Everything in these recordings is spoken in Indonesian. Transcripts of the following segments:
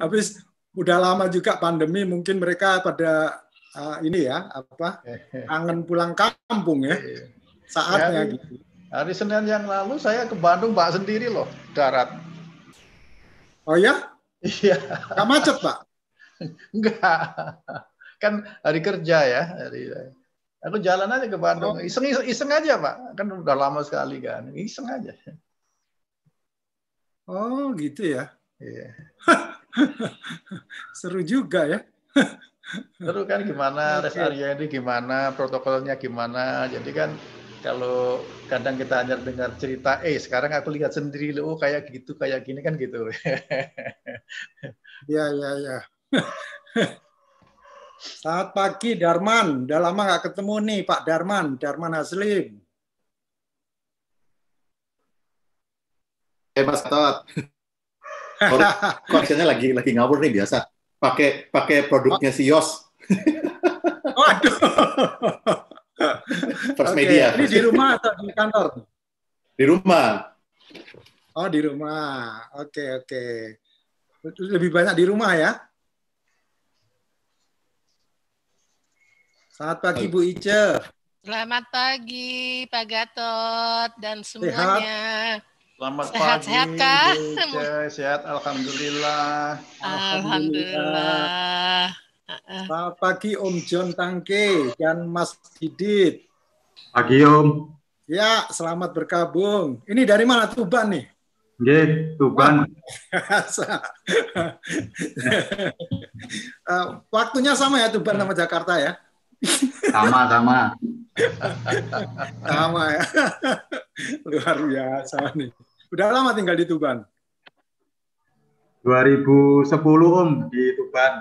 Habis udah lama juga pandemi, mungkin mereka pada uh, ini ya apa angin pulang kampung ya iya. saatnya hari, gitu. Hari Senin yang lalu saya ke Bandung Pak sendiri loh darat. Oh ya? Iya. nggak macet Pak? Enggak. Kan hari kerja ya hari. Ya. Aku jalan aja ke Bandung. Oh. Iseng, iseng iseng aja Pak. Kan udah lama sekali kan. Iseng aja. Oh gitu ya. Iya. Seru juga ya. Seru kan gimana rest area ini gimana protokolnya gimana. Jadi kan kalau kadang kita hanya dengar cerita, eh sekarang aku lihat sendiri loh, oh, kayak gitu, kayak gini kan gitu. ya, ya, ya. Saat pagi Darman, udah lama nggak ketemu nih Pak Darman, Darman Haslim. Eh Mas Tot. Koreksinya lagi lagi ngawur nih biasa. Pakai pakai produknya si Yos. Waduh. First okay. media. Ini di rumah atau di kantor? Di rumah. Oh, di rumah. Oke, okay, oke. Okay. Lebih banyak di rumah ya? Selamat pagi, Bu Ice. Selamat pagi, Pak Gatot dan semuanya. Sehat. Selamat sehat, pagi. Sehat kah? Sehat, alhamdulillah. Alhamdulillah. Selamat pagi Om John Tangke dan Mas Didit. Pagi Om. Ya, selamat berkabung. Ini dari mana Tuban nih? Nggih, Tuban. Eh, waktunya sama ya Tuban sama Jakarta ya? sama sama sama ya luar biasa nih Udah lama tinggal di Tuban? 2010 Om di Tuban.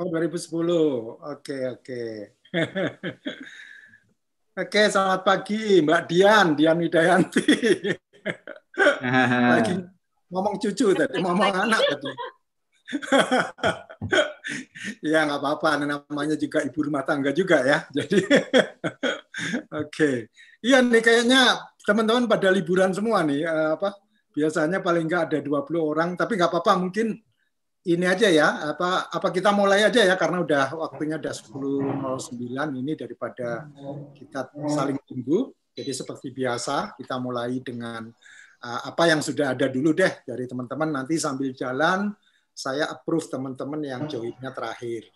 Oh 2010, oke okay, oke. Okay. oke okay, selamat pagi Mbak Dian, Dian Widayanti. Lagi ngomong cucu tadi, ngomong anak tadi. ya nggak apa-apa, namanya juga ibu rumah tangga juga ya. Jadi, oke. Okay. Iya nih kayaknya teman-teman pada liburan semua nih eh, apa biasanya paling nggak ada 20 orang tapi nggak apa-apa mungkin ini aja ya apa apa kita mulai aja ya karena udah waktunya udah 10.09 ini daripada kita saling tunggu jadi seperti biasa kita mulai dengan uh, apa yang sudah ada dulu deh dari teman-teman nanti sambil jalan saya approve teman-teman yang joinnya terakhir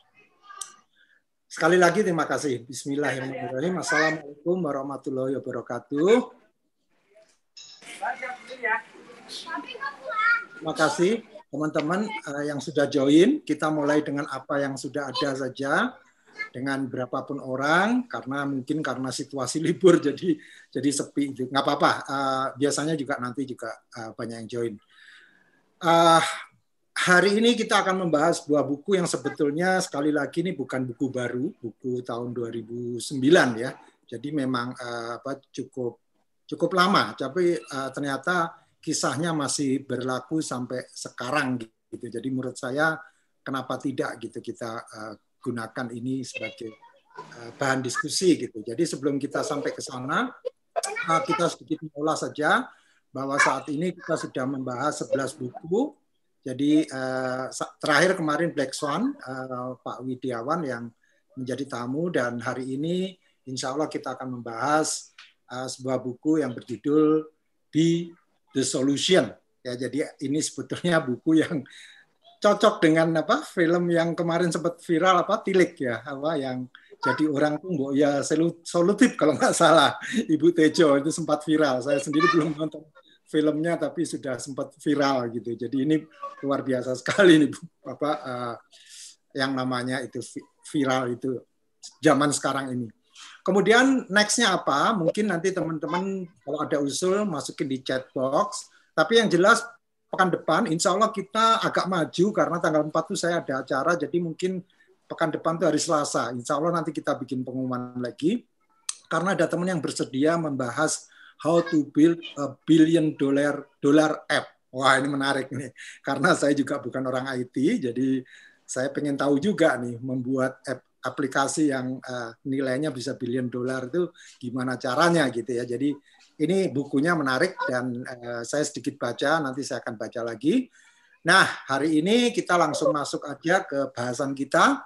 Sekali lagi terima kasih. Bismillahirrahmanirrahim. Assalamualaikum warahmatullahi wabarakatuh. Terima kasih teman-teman eh, yang sudah join. Kita mulai dengan apa yang sudah ada saja dengan berapapun orang karena mungkin karena situasi libur jadi jadi sepi nggak apa-apa uh, biasanya juga nanti juga uh, banyak yang join uh, hari ini kita akan membahas buah buku yang sebetulnya sekali lagi ini bukan buku baru, buku tahun 2009 ya. Jadi memang uh, apa cukup cukup lama, tapi uh, ternyata kisahnya masih berlaku sampai sekarang gitu. Jadi menurut saya kenapa tidak gitu kita uh, gunakan ini sebagai uh, bahan diskusi gitu. Jadi sebelum kita sampai ke sana, uh, kita sedikit mengulas saja bahwa saat ini kita sudah membahas 11 buku. Jadi uh, terakhir kemarin Black Swan uh, Pak Widiawan yang menjadi tamu dan hari ini insya Allah kita akan membahas Eh, sebuah buku yang berjudul Be the Solution. Ya, jadi ini sebetulnya buku yang cocok dengan apa film yang kemarin sempat viral apa Tilik ya apa yang jadi orang tuh ya solutif kalau nggak salah Ibu Tejo itu sempat viral saya sendiri belum nonton filmnya tapi sudah sempat viral gitu jadi ini luar biasa sekali nih apa uh, yang namanya itu viral itu zaman sekarang ini Kemudian nextnya apa? Mungkin nanti teman-teman kalau ada usul masukin di chat box. Tapi yang jelas pekan depan insya Allah kita agak maju karena tanggal 4 itu saya ada acara. Jadi mungkin pekan depan itu hari Selasa. Insya Allah nanti kita bikin pengumuman lagi. Karena ada teman yang bersedia membahas how to build a billion dollar dollar app. Wah ini menarik nih. Karena saya juga bukan orang IT. Jadi saya pengen tahu juga nih membuat app aplikasi yang uh, nilainya bisa billion dolar itu gimana caranya gitu ya. Jadi ini bukunya menarik dan uh, saya sedikit baca, nanti saya akan baca lagi. Nah, hari ini kita langsung masuk aja ke bahasan kita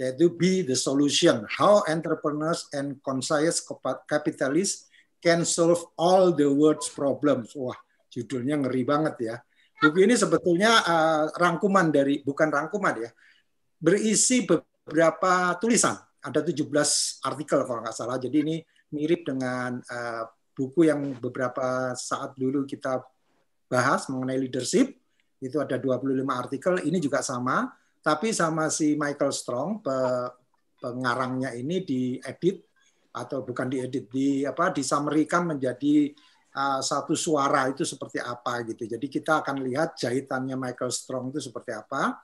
yaitu be the solution how entrepreneurs and conscious capitalists can solve all the world's problems. Wah, judulnya ngeri banget ya. Buku ini sebetulnya uh, rangkuman dari bukan rangkuman ya. Berisi beberapa berapa tulisan, ada 17 artikel kalau nggak salah. Jadi ini mirip dengan uh, buku yang beberapa saat dulu kita bahas mengenai leadership. Itu ada 25 artikel, ini juga sama, tapi sama si Michael Strong pe pengarangnya ini diedit atau bukan diedit di apa disamerikan menjadi uh, satu suara itu seperti apa gitu. Jadi kita akan lihat jahitannya Michael Strong itu seperti apa.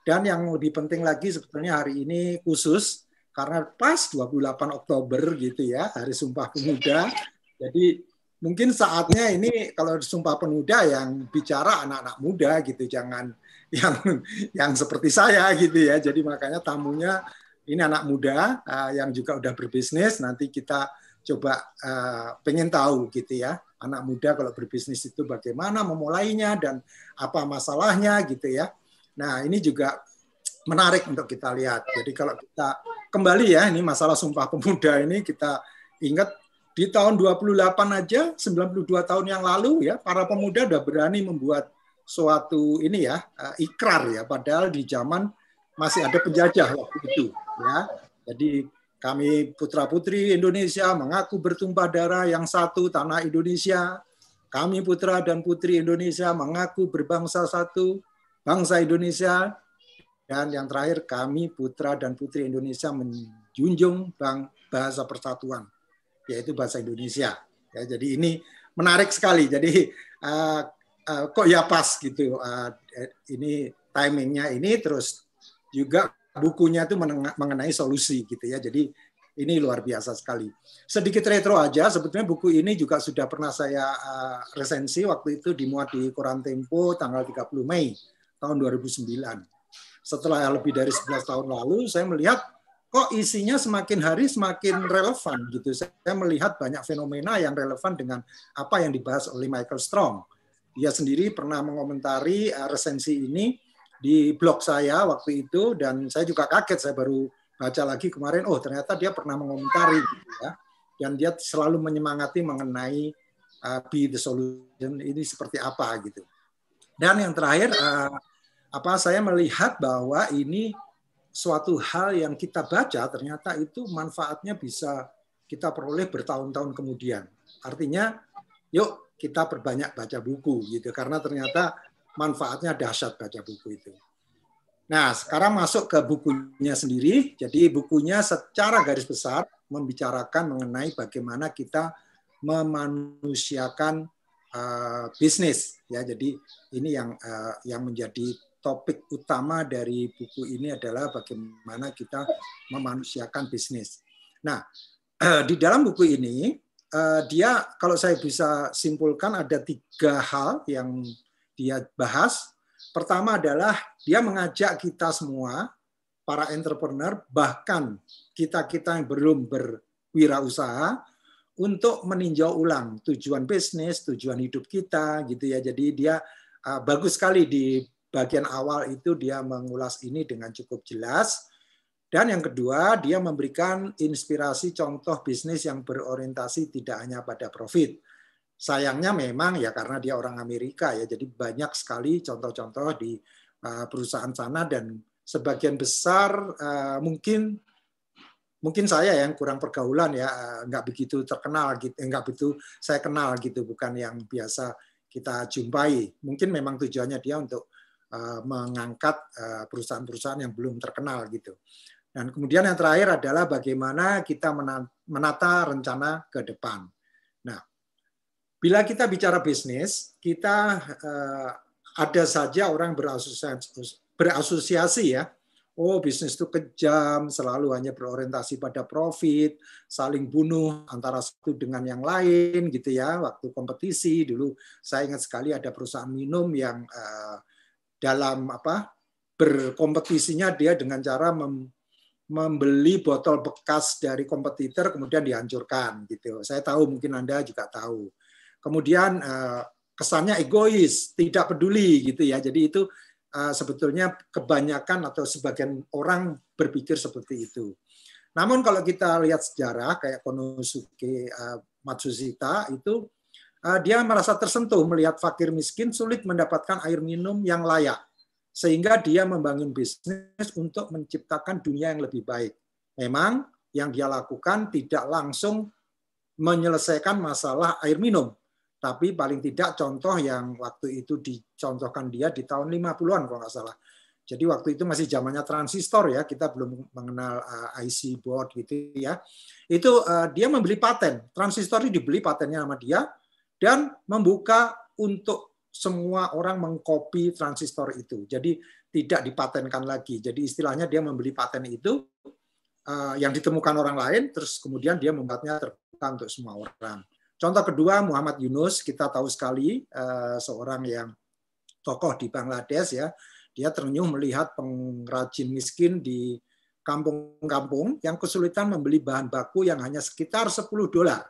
Dan yang lebih penting lagi sebetulnya hari ini khusus karena pas 28 Oktober gitu ya, Hari Sumpah Pemuda. Jadi mungkin saatnya ini kalau Sumpah Pemuda yang bicara anak-anak muda gitu, jangan yang yang seperti saya gitu ya. Jadi makanya tamunya ini anak muda eh, yang juga udah berbisnis, nanti kita coba uh, pengen tahu gitu ya anak muda kalau berbisnis itu bagaimana memulainya dan apa masalahnya gitu ya Nah, ini juga menarik untuk kita lihat. Jadi kalau kita kembali ya, ini masalah Sumpah Pemuda ini kita ingat di tahun 28 aja, 92 tahun yang lalu ya, para pemuda sudah berani membuat suatu ini ya, eh, ikrar ya, padahal di zaman masih ada penjajah waktu itu ya. Jadi kami putra-putri Indonesia mengaku bertumpah darah yang satu tanah Indonesia. Kami putra dan putri Indonesia mengaku berbangsa satu, bangsa Indonesia, dan yang terakhir kami putra dan putri Indonesia menjunjung bang bahasa persatuan, yaitu bahasa Indonesia. Ya, jadi ini menarik sekali. Jadi uh, uh, kok ya pas gitu. Uh, ini timingnya ini terus juga bukunya itu mengenai solusi gitu ya. Jadi ini luar biasa sekali. Sedikit retro aja, sebetulnya buku ini juga sudah pernah saya uh, resensi waktu itu dimuat di Koran Tempo tanggal 30 Mei tahun 2009. Setelah lebih dari 11 tahun lalu, saya melihat kok isinya semakin hari semakin relevan gitu. Saya melihat banyak fenomena yang relevan dengan apa yang dibahas oleh Michael Strong. Dia sendiri pernah mengomentari eh, resensi ini di blog saya waktu itu dan saya juga kaget saya baru baca lagi kemarin oh ternyata dia pernah mengomentari gitu ya. Dan dia selalu menyemangati mengenai uh, be the solution ini seperti apa gitu. Dan yang terakhir, eh, apa saya melihat bahwa ini suatu hal yang kita baca ternyata itu manfaatnya bisa kita peroleh bertahun-tahun kemudian. Artinya, yuk kita perbanyak baca buku gitu karena ternyata manfaatnya dahsyat baca buku itu. Nah, sekarang masuk ke bukunya sendiri. Jadi bukunya secara garis besar membicarakan mengenai bagaimana kita memanusiakan uh, bisnis ya jadi ini yang uh, yang menjadi topik utama dari buku ini adalah bagaimana kita memanusiakan bisnis. Nah, eh, di dalam buku ini uh, dia kalau saya bisa simpulkan ada tiga hal yang dia bahas. Pertama adalah dia mengajak kita semua para entrepreneur bahkan kita-kita yang belum berwirausaha untuk meninjau ulang tujuan bisnis, tujuan hidup kita gitu ya. Jadi dia ah, bagus sekali di bagian awal itu dia mengulas ini dengan cukup jelas. Dan yang kedua, dia memberikan inspirasi contoh bisnis yang berorientasi tidak hanya pada profit. Sayangnya memang ya karena dia orang Amerika ya, jadi banyak sekali contoh-contoh di ah, perusahaan sana dan sebagian besar ah, mungkin mungkin saya yang kurang pergaulan ya eh, nggak begitu terkenal gitu nggak begitu saya kenal gitu bukan yang biasa kita jumpai mungkin memang tujuannya dia untuk eh, mengangkat perusahaan-perusahaan yang belum terkenal gitu dan kemudian yang terakhir adalah bagaimana kita menata rencana ke depan nah bila kita bicara bisnis kita ada saja orang berasosiasi berasosiasi ya oh bisnis itu kejam, selalu hanya berorientasi pada profit, saling bunuh antara satu dengan yang lain gitu ya. Waktu kompetisi dulu saya ingat sekali ada perusahaan minum yang eh, dalam apa berkompetisinya dia dengan cara mem, membeli botol bekas dari kompetitor kemudian dihancurkan gitu. Saya tahu mungkin Anda juga tahu. Kemudian eh, kesannya egois, tidak peduli gitu ya. Jadi itu Eh, sebetulnya kebanyakan atau sebagian orang berpikir seperti itu. Namun kalau kita lihat sejarah kayak Konosuke eh, Matsuzita itu eh, dia merasa tersentuh melihat fakir miskin sulit mendapatkan air minum yang layak sehingga dia membangun bisnis untuk menciptakan dunia yang lebih baik. Memang yang dia lakukan tidak langsung menyelesaikan masalah air minum, tapi paling tidak contoh yang waktu itu dicontohkan dia di tahun 50-an kalau nggak salah. Jadi waktu itu masih zamannya transistor ya, kita belum mengenal eh, IC board gitu ya. Itu eh, dia membeli paten, transistor itu dibeli patennya sama dia dan membuka untuk semua orang mengcopy transistor itu. Jadi tidak dipatenkan lagi. Jadi istilahnya dia membeli paten itu eh, yang ditemukan orang lain, terus kemudian dia membuatnya terbuka untuk semua orang. Contoh kedua Muhammad Yunus kita tahu sekali eh, seorang yang tokoh di Bangladesh ya. Dia ternyuh melihat pengrajin miskin di kampung-kampung yang kesulitan membeli bahan baku yang hanya sekitar 10 dolar.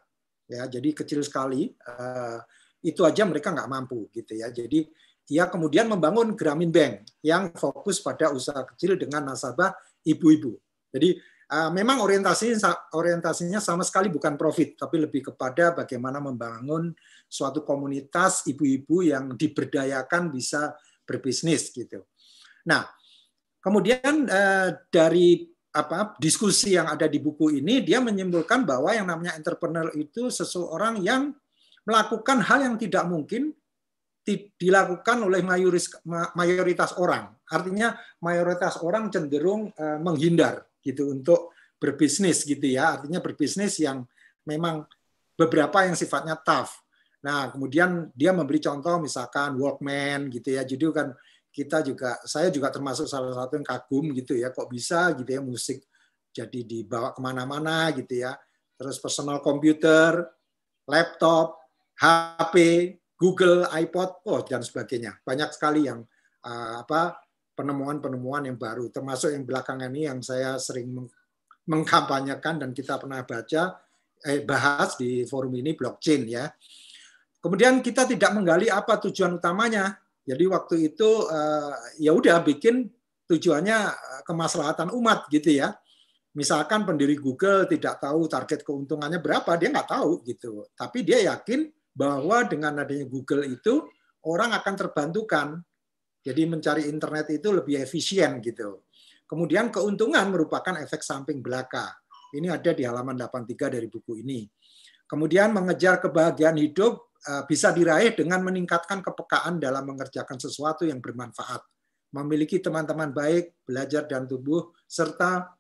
Ya, jadi kecil sekali. Eh, itu aja mereka nggak mampu gitu ya. Jadi ia kemudian membangun Gramin Bank yang fokus pada usaha kecil dengan nasabah ibu-ibu. Jadi Ah, memang orientasinya orientasinya sama sekali bukan profit tapi lebih kepada bagaimana membangun suatu komunitas ibu-ibu yang diberdayakan bisa berbisnis gitu. Nah, kemudian eh, dari apa diskusi yang ada di buku ini dia menyimpulkan bahwa yang namanya entrepreneur itu seseorang yang melakukan hal yang tidak mungkin dilakukan oleh mayoritas orang. Artinya mayoritas orang cenderung eh, menghindar gitu untuk berbisnis gitu ya. Artinya berbisnis yang memang beberapa yang sifatnya tough. Nah, kemudian dia memberi contoh misalkan workman gitu ya. Jadi kan kita juga saya juga termasuk salah satu yang kagum gitu ya. Kok bisa gitu ya musik jadi dibawa kemana-mana gitu ya. Terus personal computer, laptop, HP, Google, iPod, oh dan sebagainya. Banyak sekali yang uh, apa penemuan-penemuan yang baru, termasuk yang belakangan ini yang saya sering mengkampanyekan dan kita pernah baca eh, bahas di forum ini blockchain ya. Kemudian kita tidak menggali apa tujuan utamanya. Jadi waktu itu eh, ya udah bikin tujuannya eh, kemaslahatan umat gitu ya. Misalkan pendiri Google tidak tahu target keuntungannya berapa, dia nggak tahu gitu. Tapi dia yakin bahwa dengan adanya Google itu orang akan terbantukan jadi mencari internet itu lebih efisien gitu. Kemudian keuntungan merupakan efek samping belaka. Ini ada di halaman 83 dari buku ini. Kemudian mengejar kebahagiaan hidup eh, bisa diraih dengan meningkatkan kepekaan dalam mengerjakan sesuatu yang bermanfaat, memiliki teman-teman baik, belajar dan tubuh, serta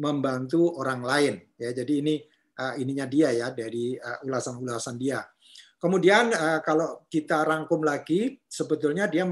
membantu orang lain. Ya, jadi ini eh, ininya dia ya dari eh, ulasan-ulasan dia. Kemudian kalau kita rangkum lagi, sebetulnya dia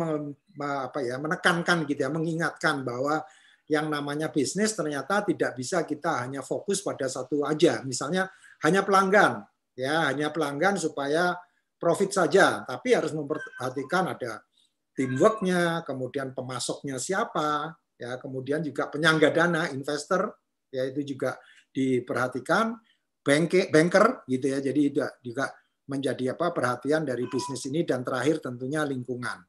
apa ya menekankan gitu ya, mengingatkan bahwa yang namanya bisnis ternyata tidak bisa kita hanya fokus pada satu aja. Misalnya hanya pelanggan, ya hanya pelanggan supaya profit saja, tapi harus memperhatikan ada teamworknya, kemudian pemasoknya siapa, ya kemudian juga penyangga dana, investor, ya itu juga diperhatikan, bank banker gitu ya, jadi juga juga menjadi apa perhatian dari bisnis ini dan terakhir tentunya lingkungan.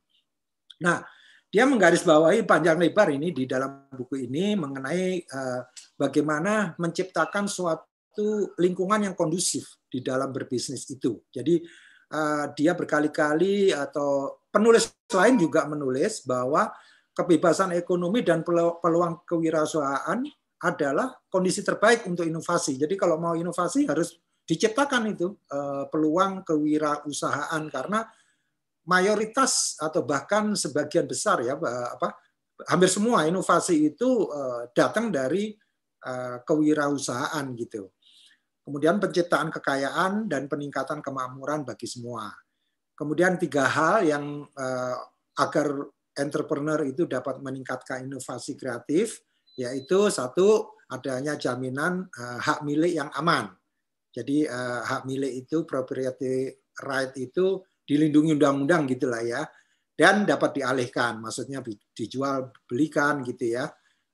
Nah, dia menggarisbawahi panjang lebar ini di dalam buku ini mengenai eh, bagaimana menciptakan suatu lingkungan yang kondusif di dalam berbisnis itu. Jadi eh, dia berkali-kali atau penulis lain juga menulis bahwa kebebasan ekonomi dan peluang kewirausahaan adalah kondisi terbaik untuk inovasi. Jadi kalau mau inovasi harus diciptakan itu eh, peluang kewirausahaan karena mayoritas atau bahkan sebagian besar ya eh, apa hampir semua inovasi itu eh, datang dari eh, kewirausahaan gitu. Kemudian penciptaan kekayaan dan peningkatan kemakmuran bagi semua. Kemudian tiga hal yang agar entrepreneur itu dapat meningkatkan inovasi kreatif yaitu satu adanya jaminan hak milik yang aman. Jadi hak milik itu property right itu dilindungi undang-undang gitulah ya dan dapat dialihkan maksudnya dijual belikan gitu ya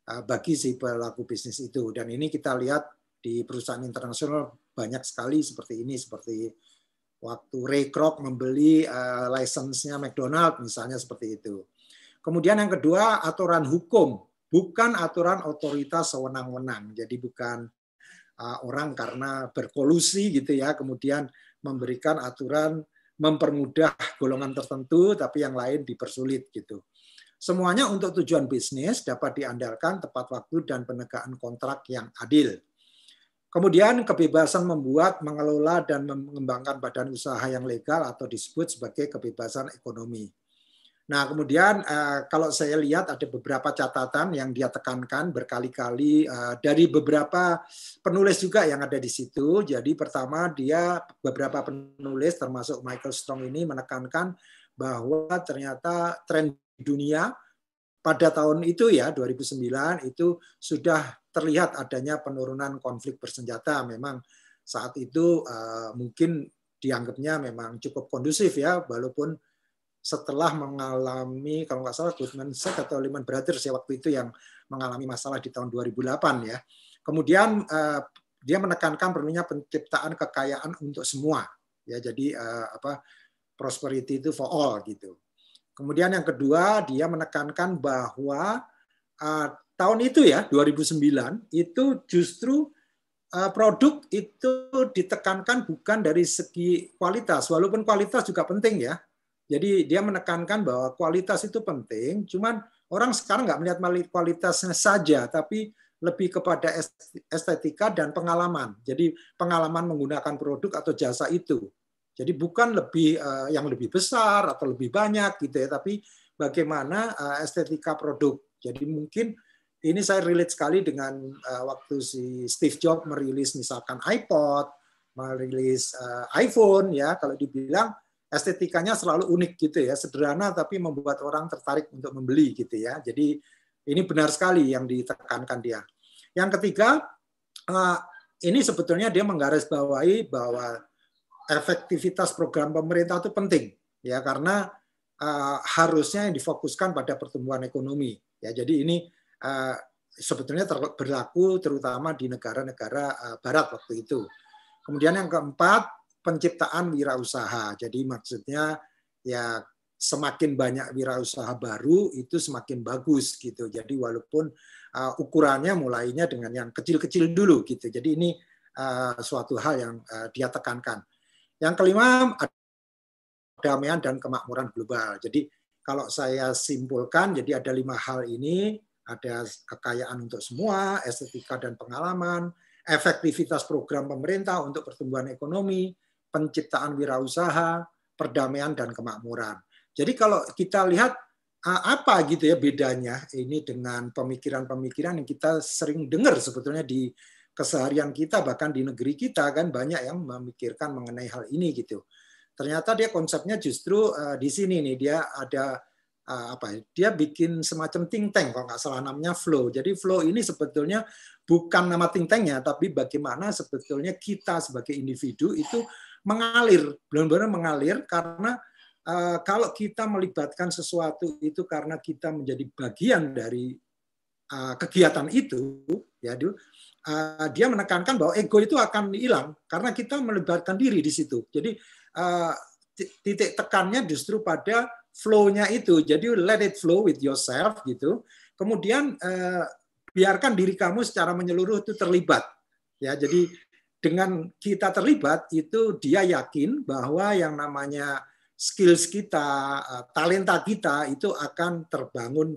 eh, bagi si pelaku bisnis itu dan ini kita lihat di perusahaan internasional banyak sekali seperti ini seperti waktu Ray Kroc membeli uh, McDonald misalnya seperti itu. Kemudian yang kedua aturan hukum, bukan aturan otoritas sewenang-wenang. Jadi bukan eh, orang karena berkolusi gitu ya kemudian memberikan aturan mempermudah golongan tertentu, tapi yang lain dipersulit gitu. Semuanya untuk tujuan bisnis dapat diandalkan tepat waktu dan penegakan kontrak yang adil. Kemudian kebebasan membuat, mengelola, dan mengembangkan badan usaha yang legal atau disebut sebagai kebebasan ekonomi. Nah, kemudian eh, kalau saya lihat ada beberapa catatan yang dia tekankan berkali-kali eh, dari beberapa penulis juga yang ada di situ. Jadi pertama dia beberapa penulis termasuk Michael Strong ini menekankan bahwa ternyata tren dunia pada tahun itu ya 2009 itu sudah terlihat adanya penurunan konflik bersenjata. Memang saat itu eh, mungkin dianggapnya memang cukup kondusif ya walaupun setelah mengalami kalau nggak salah Goldman Sachs atau Lehman Brothers ya waktu itu yang mengalami masalah di tahun 2008 ya. Kemudian eh, dia menekankan perlunya penciptaan kekayaan untuk semua ya. Jadi eh, apa prosperity itu for all gitu. Kemudian yang kedua dia menekankan bahwa eh, tahun itu ya 2009 itu justru produk itu ditekankan bukan dari segi kualitas, walaupun kualitas juga penting ya, jadi dia menekankan bahwa kualitas itu penting, cuman orang sekarang nggak melihat kualitasnya saja, tapi lebih kepada estetika dan pengalaman. Jadi pengalaman menggunakan produk atau jasa itu. Jadi bukan lebih eh, yang lebih besar atau lebih banyak gitu ya, tapi bagaimana eh, estetika produk. Jadi mungkin ini saya relate sekali dengan eh, waktu si Steve Jobs merilis misalkan iPod, merilis iPhone ya kalau dibilang estetikanya selalu unik gitu ya, sederhana tapi membuat orang tertarik untuk membeli gitu ya. Jadi ini benar sekali yang ditekankan dia. Yang ketiga, eh, ini sebetulnya dia menggarisbawahi bahwa efektivitas program pemerintah itu penting ya karena eh, harusnya yang difokuskan pada pertumbuhan ekonomi ya. Jadi ini eh, sebetulnya berlaku terutama di negara-negara barat waktu itu. Kemudian yang keempat, penciptaan wirausaha. Jadi maksudnya ya semakin banyak wirausaha baru itu semakin bagus gitu. Jadi walaupun uh, ukurannya mulainya dengan yang kecil-kecil dulu gitu. Jadi ini uh, suatu hal yang uh, dia tekankan. Yang kelima damaian dan kemakmuran global. Jadi kalau saya simpulkan jadi ada lima hal ini, ada kekayaan untuk semua, estetika dan pengalaman, efektivitas program pemerintah untuk pertumbuhan ekonomi, penciptaan wirausaha, perdamaian dan kemakmuran. Jadi kalau kita lihat apa gitu ya bedanya ini dengan pemikiran-pemikiran yang kita sering dengar sebetulnya di keseharian kita bahkan di negeri kita kan banyak yang memikirkan mengenai hal ini gitu. Ternyata dia konsepnya justru uh, di sini nih dia ada uh, apa ya, dia bikin semacam think tank kalau nggak salah namanya flow. Jadi flow ini sebetulnya bukan nama think tanknya tapi bagaimana sebetulnya kita sebagai individu itu mengalir, benar-benar mengalir karena uh, kalau kita melibatkan sesuatu itu karena kita menjadi bagian dari uh, kegiatan itu, ya uh, dia menekankan bahwa ego itu akan hilang karena kita melibatkan diri di situ. Jadi uh, titik tekannya justru pada flow-nya itu. Jadi let it flow with yourself gitu. Kemudian biarkan diri kamu secara menyeluruh itu terlibat. Ya, jadi dengan kita terlibat itu dia yakin bahwa yang namanya skills kita, eh, talenta kita itu akan terbangun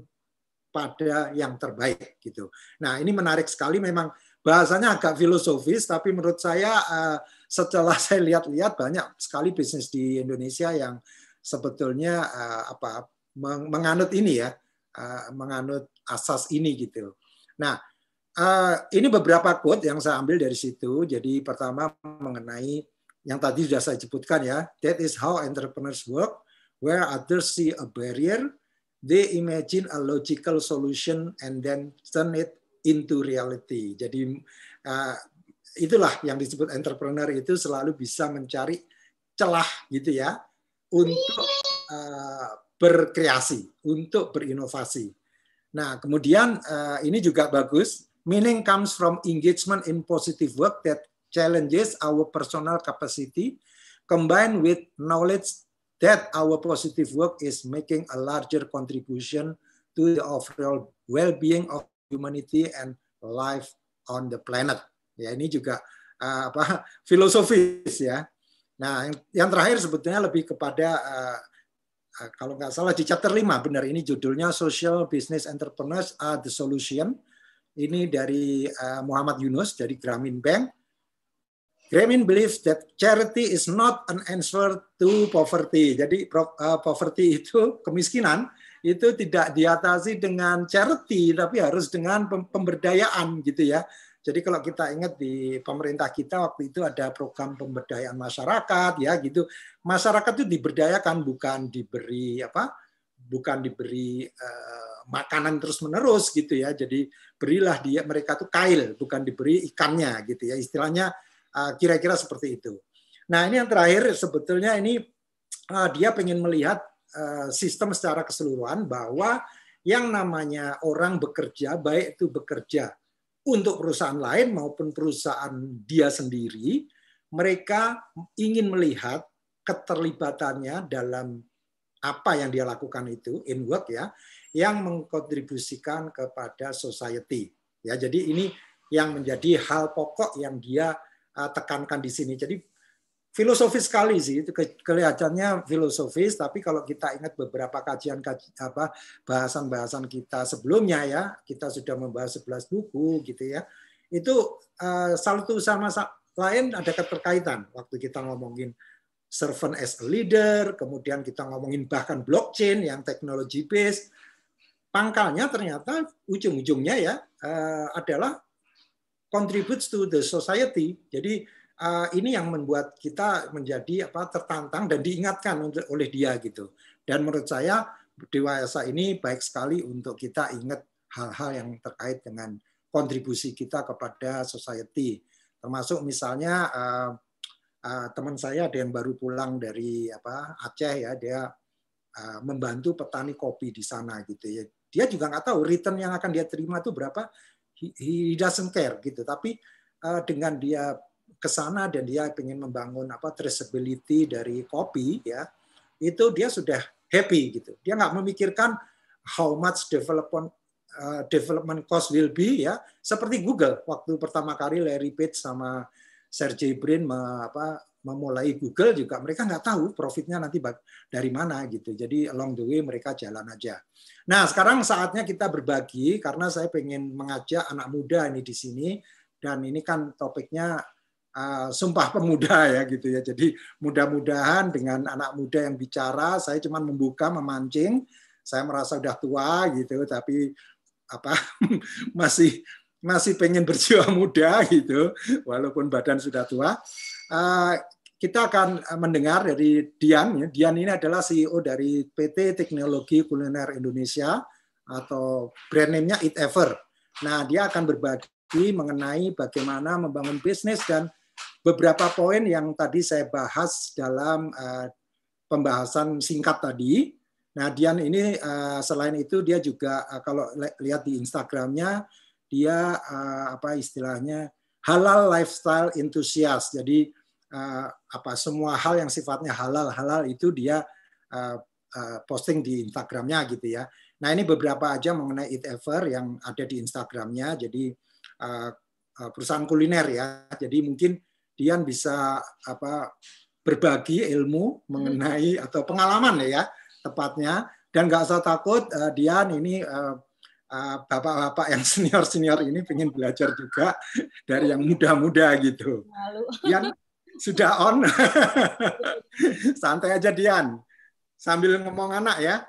pada yang terbaik gitu. Nah, ini menarik sekali memang bahasanya agak filosofis tapi menurut saya eh, setelah saya lihat-lihat banyak sekali bisnis di Indonesia yang sebetulnya eh, apa menganut ini ya, menganut asas ini gitu. Nah, Eh, ini beberapa quote yang saya ambil dari situ. Jadi pertama mengenai yang tadi sudah saya sebutkan ya, that is how entrepreneurs work, where others see a barrier, they imagine a logical solution and then turn it into reality. Jadi uh, itulah yang disebut entrepreneur itu selalu bisa mencari celah gitu ya untuk uh, berkreasi, untuk berinovasi. Nah, kemudian uh, ini juga bagus Meaning comes from engagement in positive work that challenges our personal capacity combined with knowledge that our positive work is making a larger contribution to the overall well-being of humanity and life on the planet. Ya ini juga uh, apa filosofis ya. Nah, yang, yang terakhir sebetulnya lebih kepada uh, uh, kalau nggak salah di chapter 5 benar ini judulnya Social Business Entrepreneurs are the Solution ini dari uh, Muhammad Yunus dari Gramin Bank. Gramin believes that charity is not an answer to poverty. Jadi eh, poverty itu kemiskinan itu tidak diatasi dengan charity tapi harus dengan pemberdayaan gitu ya. Jadi kalau kita ingat di pemerintah kita waktu itu ada program pemberdayaan masyarakat ya gitu. Masyarakat itu diberdayakan bukan diberi apa? Bukan diberi uh, makanan terus menerus gitu ya. Jadi berilah dia mereka tuh kail bukan diberi ikannya gitu ya. Istilahnya eh, kira-kira seperti itu. Nah ini yang terakhir sebetulnya ini eh, dia pengen melihat eh, sistem secara keseluruhan bahwa yang namanya orang bekerja baik itu bekerja untuk perusahaan lain maupun perusahaan dia sendiri, mereka ingin melihat keterlibatannya dalam apa yang dia lakukan itu in work ya, yang mengkontribusikan kepada society. Ya, jadi ini yang menjadi hal pokok yang dia uh, tekankan di sini. Jadi filosofis sekali sih itu kelihatannya filosofis tapi kalau kita ingat beberapa kajian apa bahasan-bahasan kita sebelumnya ya kita sudah membahas 11 buku gitu ya itu uh, satu sama lain ada keterkaitan waktu kita ngomongin servant as a leader kemudian kita ngomongin bahkan blockchain yang teknologi based pangkalnya ternyata ujung-ujungnya ya uh, adalah contributes to the society. Jadi uh, ini yang membuat kita menjadi apa tertantang dan diingatkan oleh dia gitu. Dan menurut saya dewasa ini baik sekali untuk kita ingat hal-hal yang terkait dengan kontribusi kita kepada society. Termasuk misalnya uh, uh, teman saya ada yang baru pulang dari apa Aceh ya, dia membantu petani kopi di sana gitu ya dia juga nggak tahu return yang akan dia terima itu berapa he, he doesn't care gitu tapi uh, dengan dia ke sana dan dia ingin membangun apa traceability dari kopi ya itu dia sudah happy gitu dia nggak memikirkan how much development uh, development cost will be ya seperti Google waktu pertama kali Larry Page sama Sergey Brin me, apa memulai Google juga mereka nggak tahu profitnya nanti dari mana gitu. Jadi along the way mereka jalan aja. Nah sekarang saatnya kita berbagi karena saya pengen mengajak anak muda ini di sini dan ini kan topiknya uh, sumpah pemuda ya gitu ya. Jadi mudah-mudahan dengan anak muda yang bicara saya cuma membuka memancing. Saya merasa udah tua gitu tapi apa masih masih pengen berjiwa muda gitu walaupun badan sudah tua Eh, kita akan eh, mendengar dari Dian. Ya. Dian ini adalah CEO dari PT Teknologi Kuliner Indonesia atau brand name-nya Eat Ever. Nah, dia akan berbagi mengenai bagaimana membangun bisnis dan beberapa poin yang tadi saya bahas dalam eh, pembahasan singkat tadi. Nah, Dian ini selain itu dia juga kalau lihat di Instagramnya dia apa istilahnya halal lifestyle enthusiast. Jadi uh, apa semua hal yang sifatnya halal halal itu dia uh, uh, posting di Instagramnya gitu ya. Nah ini beberapa aja mengenai Eat Ever yang ada di Instagramnya. Jadi uh, uh, perusahaan kuliner ya. Jadi mungkin Dian bisa apa berbagi ilmu mengenai hmm. atau pengalaman ya tepatnya dan nggak usah takut uh, Dian ini uh, bapak-bapak yang senior-senior ini ingin belajar juga dari yang muda-muda gitu. Yang sudah on. Santai aja Dian. Sambil ngomong anak ya.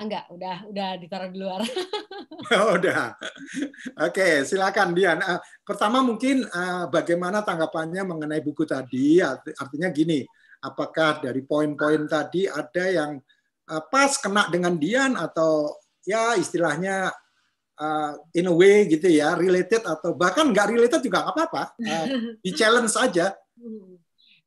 Enggak, udah udah ditaruh di luar. oh, udah. Oke, okay, silakan Dian. Eh, pertama mungkin eh, bagaimana tanggapannya mengenai buku tadi? Artinya gini, apakah dari poin-poin tadi ada yang eh, pas kena dengan Dian atau ya istilahnya uh, in a way gitu ya related atau bahkan nggak related juga nggak apa-apa uh, di challenge saja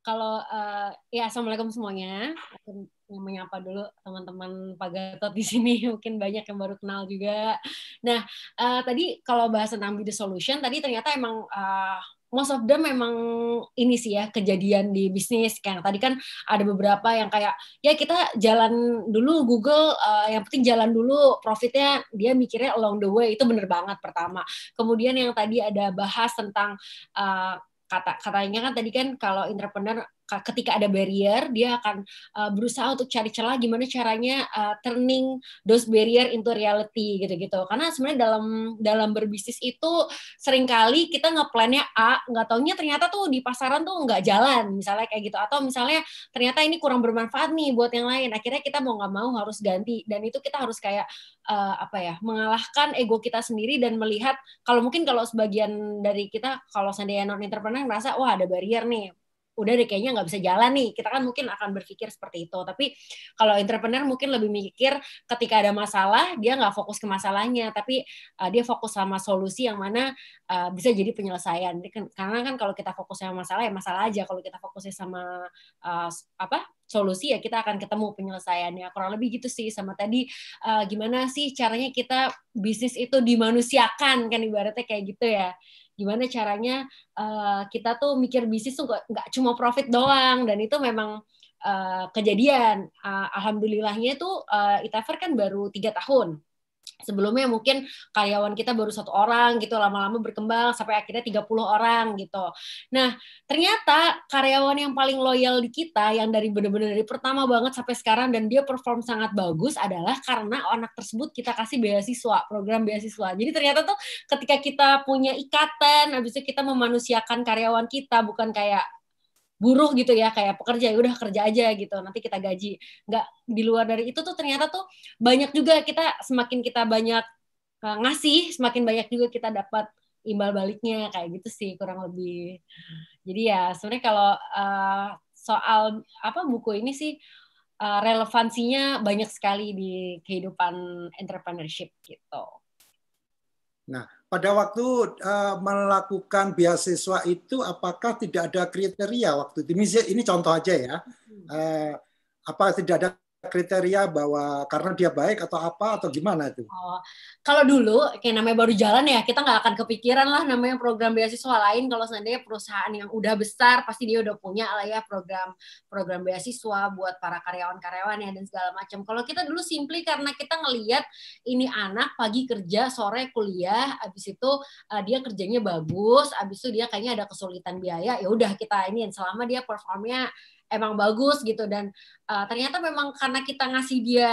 kalau uh, ya assalamualaikum semuanya. Aku menyapa dulu teman-teman Pak Gatot di sini mungkin banyak yang baru kenal juga. Nah uh, tadi kalau bahas tentang the solution tadi ternyata emang uh, most of them memang ini sih ya kejadian di bisnis kan tadi kan ada beberapa yang kayak ya kita jalan dulu Google uh, yang penting jalan dulu profitnya dia mikirnya along the way itu bener banget pertama kemudian yang tadi ada bahas tentang uh, kata katanya kan tadi kan kalau entrepreneur ketika ada barrier dia akan uh, berusaha untuk cari celah gimana caranya uh, turning those barrier into reality gitu-gitu karena sebenarnya dalam dalam berbisnis itu seringkali kita ngeplannya A nggak taunya ternyata tuh di pasaran tuh nggak jalan misalnya kayak gitu atau misalnya ternyata ini kurang bermanfaat nih buat yang lain akhirnya kita mau nggak mau harus ganti dan itu kita harus kayak uh, apa ya mengalahkan ego kita sendiri dan melihat kalau mungkin kalau sebagian dari kita kalau seandainya non entrepreneur ngerasa wah ada barrier nih udah deh kayaknya nggak bisa jalan nih kita kan mungkin akan berpikir seperti itu tapi kalau entrepreneur mungkin lebih mikir ketika ada masalah dia nggak fokus ke masalahnya tapi uh, dia fokus sama solusi yang mana uh, bisa jadi penyelesaian kan, karena kan kalau kita fokus sama masalah ya masalah aja kalau kita fokusnya sama uh, apa solusi ya kita akan ketemu penyelesaiannya kurang lebih gitu sih sama tadi uh, gimana sih caranya kita bisnis itu dimanusiakan kan ibaratnya kayak gitu ya gimana caranya uh, kita tuh mikir bisnis tuh nggak cuma profit doang dan itu memang uh, kejadian. Uh, Alhamdulillahnya tuh uh, eh, Itafer kan baru tiga tahun sebelumnya mungkin karyawan kita baru satu orang gitu lama-lama berkembang sampai akhirnya 30 orang gitu. Nah, ternyata karyawan yang paling loyal di kita yang dari benar-benar dari pertama banget sampai sekarang dan dia perform sangat bagus adalah karena anak tersebut kita kasih beasiswa, program beasiswa. Jadi ternyata tuh ketika kita punya ikatan habis itu kita memanusiakan karyawan kita bukan kayak buruh gitu ya kayak pekerja ya udah kerja aja gitu nanti kita gaji nggak di luar dari itu tuh ternyata tuh banyak juga kita semakin kita banyak e, ngasih semakin banyak juga kita dapat imbal baliknya kayak gitu sih kurang lebih jadi ya sebenarnya kalau uh, soal apa buku ini sih uh, relevansinya banyak sekali di kehidupan entrepreneurship gitu. Nah, pada waktu uh, melakukan beasiswa itu, apakah tidak ada kriteria waktu itu? Ini contoh aja ya. Uh, apa tidak ada kriteria bahwa karena dia baik atau apa atau gimana itu? Oh, kalau dulu kayak namanya baru jalan ya kita nggak akan kepikiran lah namanya program beasiswa lain kalau seandainya perusahaan yang udah besar pasti dia udah punya lah ya program program beasiswa buat para karyawan-karyawan ya dan segala macam. Kalau kita dulu simply karena kita ngelihat ini anak pagi kerja sore kuliah abis itu uh, dia kerjanya bagus abis itu dia kayaknya ada kesulitan biaya ya udah kita ini selama dia performnya emang bagus gitu dan uh, ternyata memang karena kita ngasih dia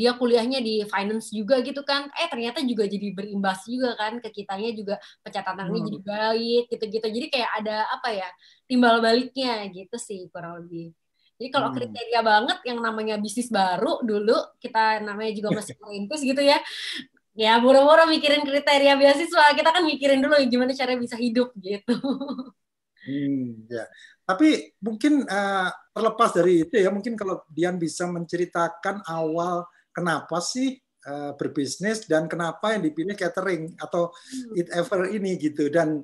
dia kuliahnya di finance juga gitu kan eh ternyata juga jadi berimbas juga kan ke kitanya juga pencatatannya hmm. jadi baik gitu-gitu jadi kayak ada apa ya timbal baliknya gitu sih kurang lebih jadi kalau hmm. kriteria banget yang namanya bisnis baru dulu kita namanya juga masih merintis gitu ya ya buru-buru mikirin kriteria beasiswa kita kan mikirin dulu gimana cara bisa hidup gitu hmm, ya tapi mungkin uh, terlepas dari itu ya, mungkin kalau Dian bisa menceritakan awal kenapa sih uh, berbisnis dan kenapa yang dipilih catering atau hmm. eat ever ini gitu dan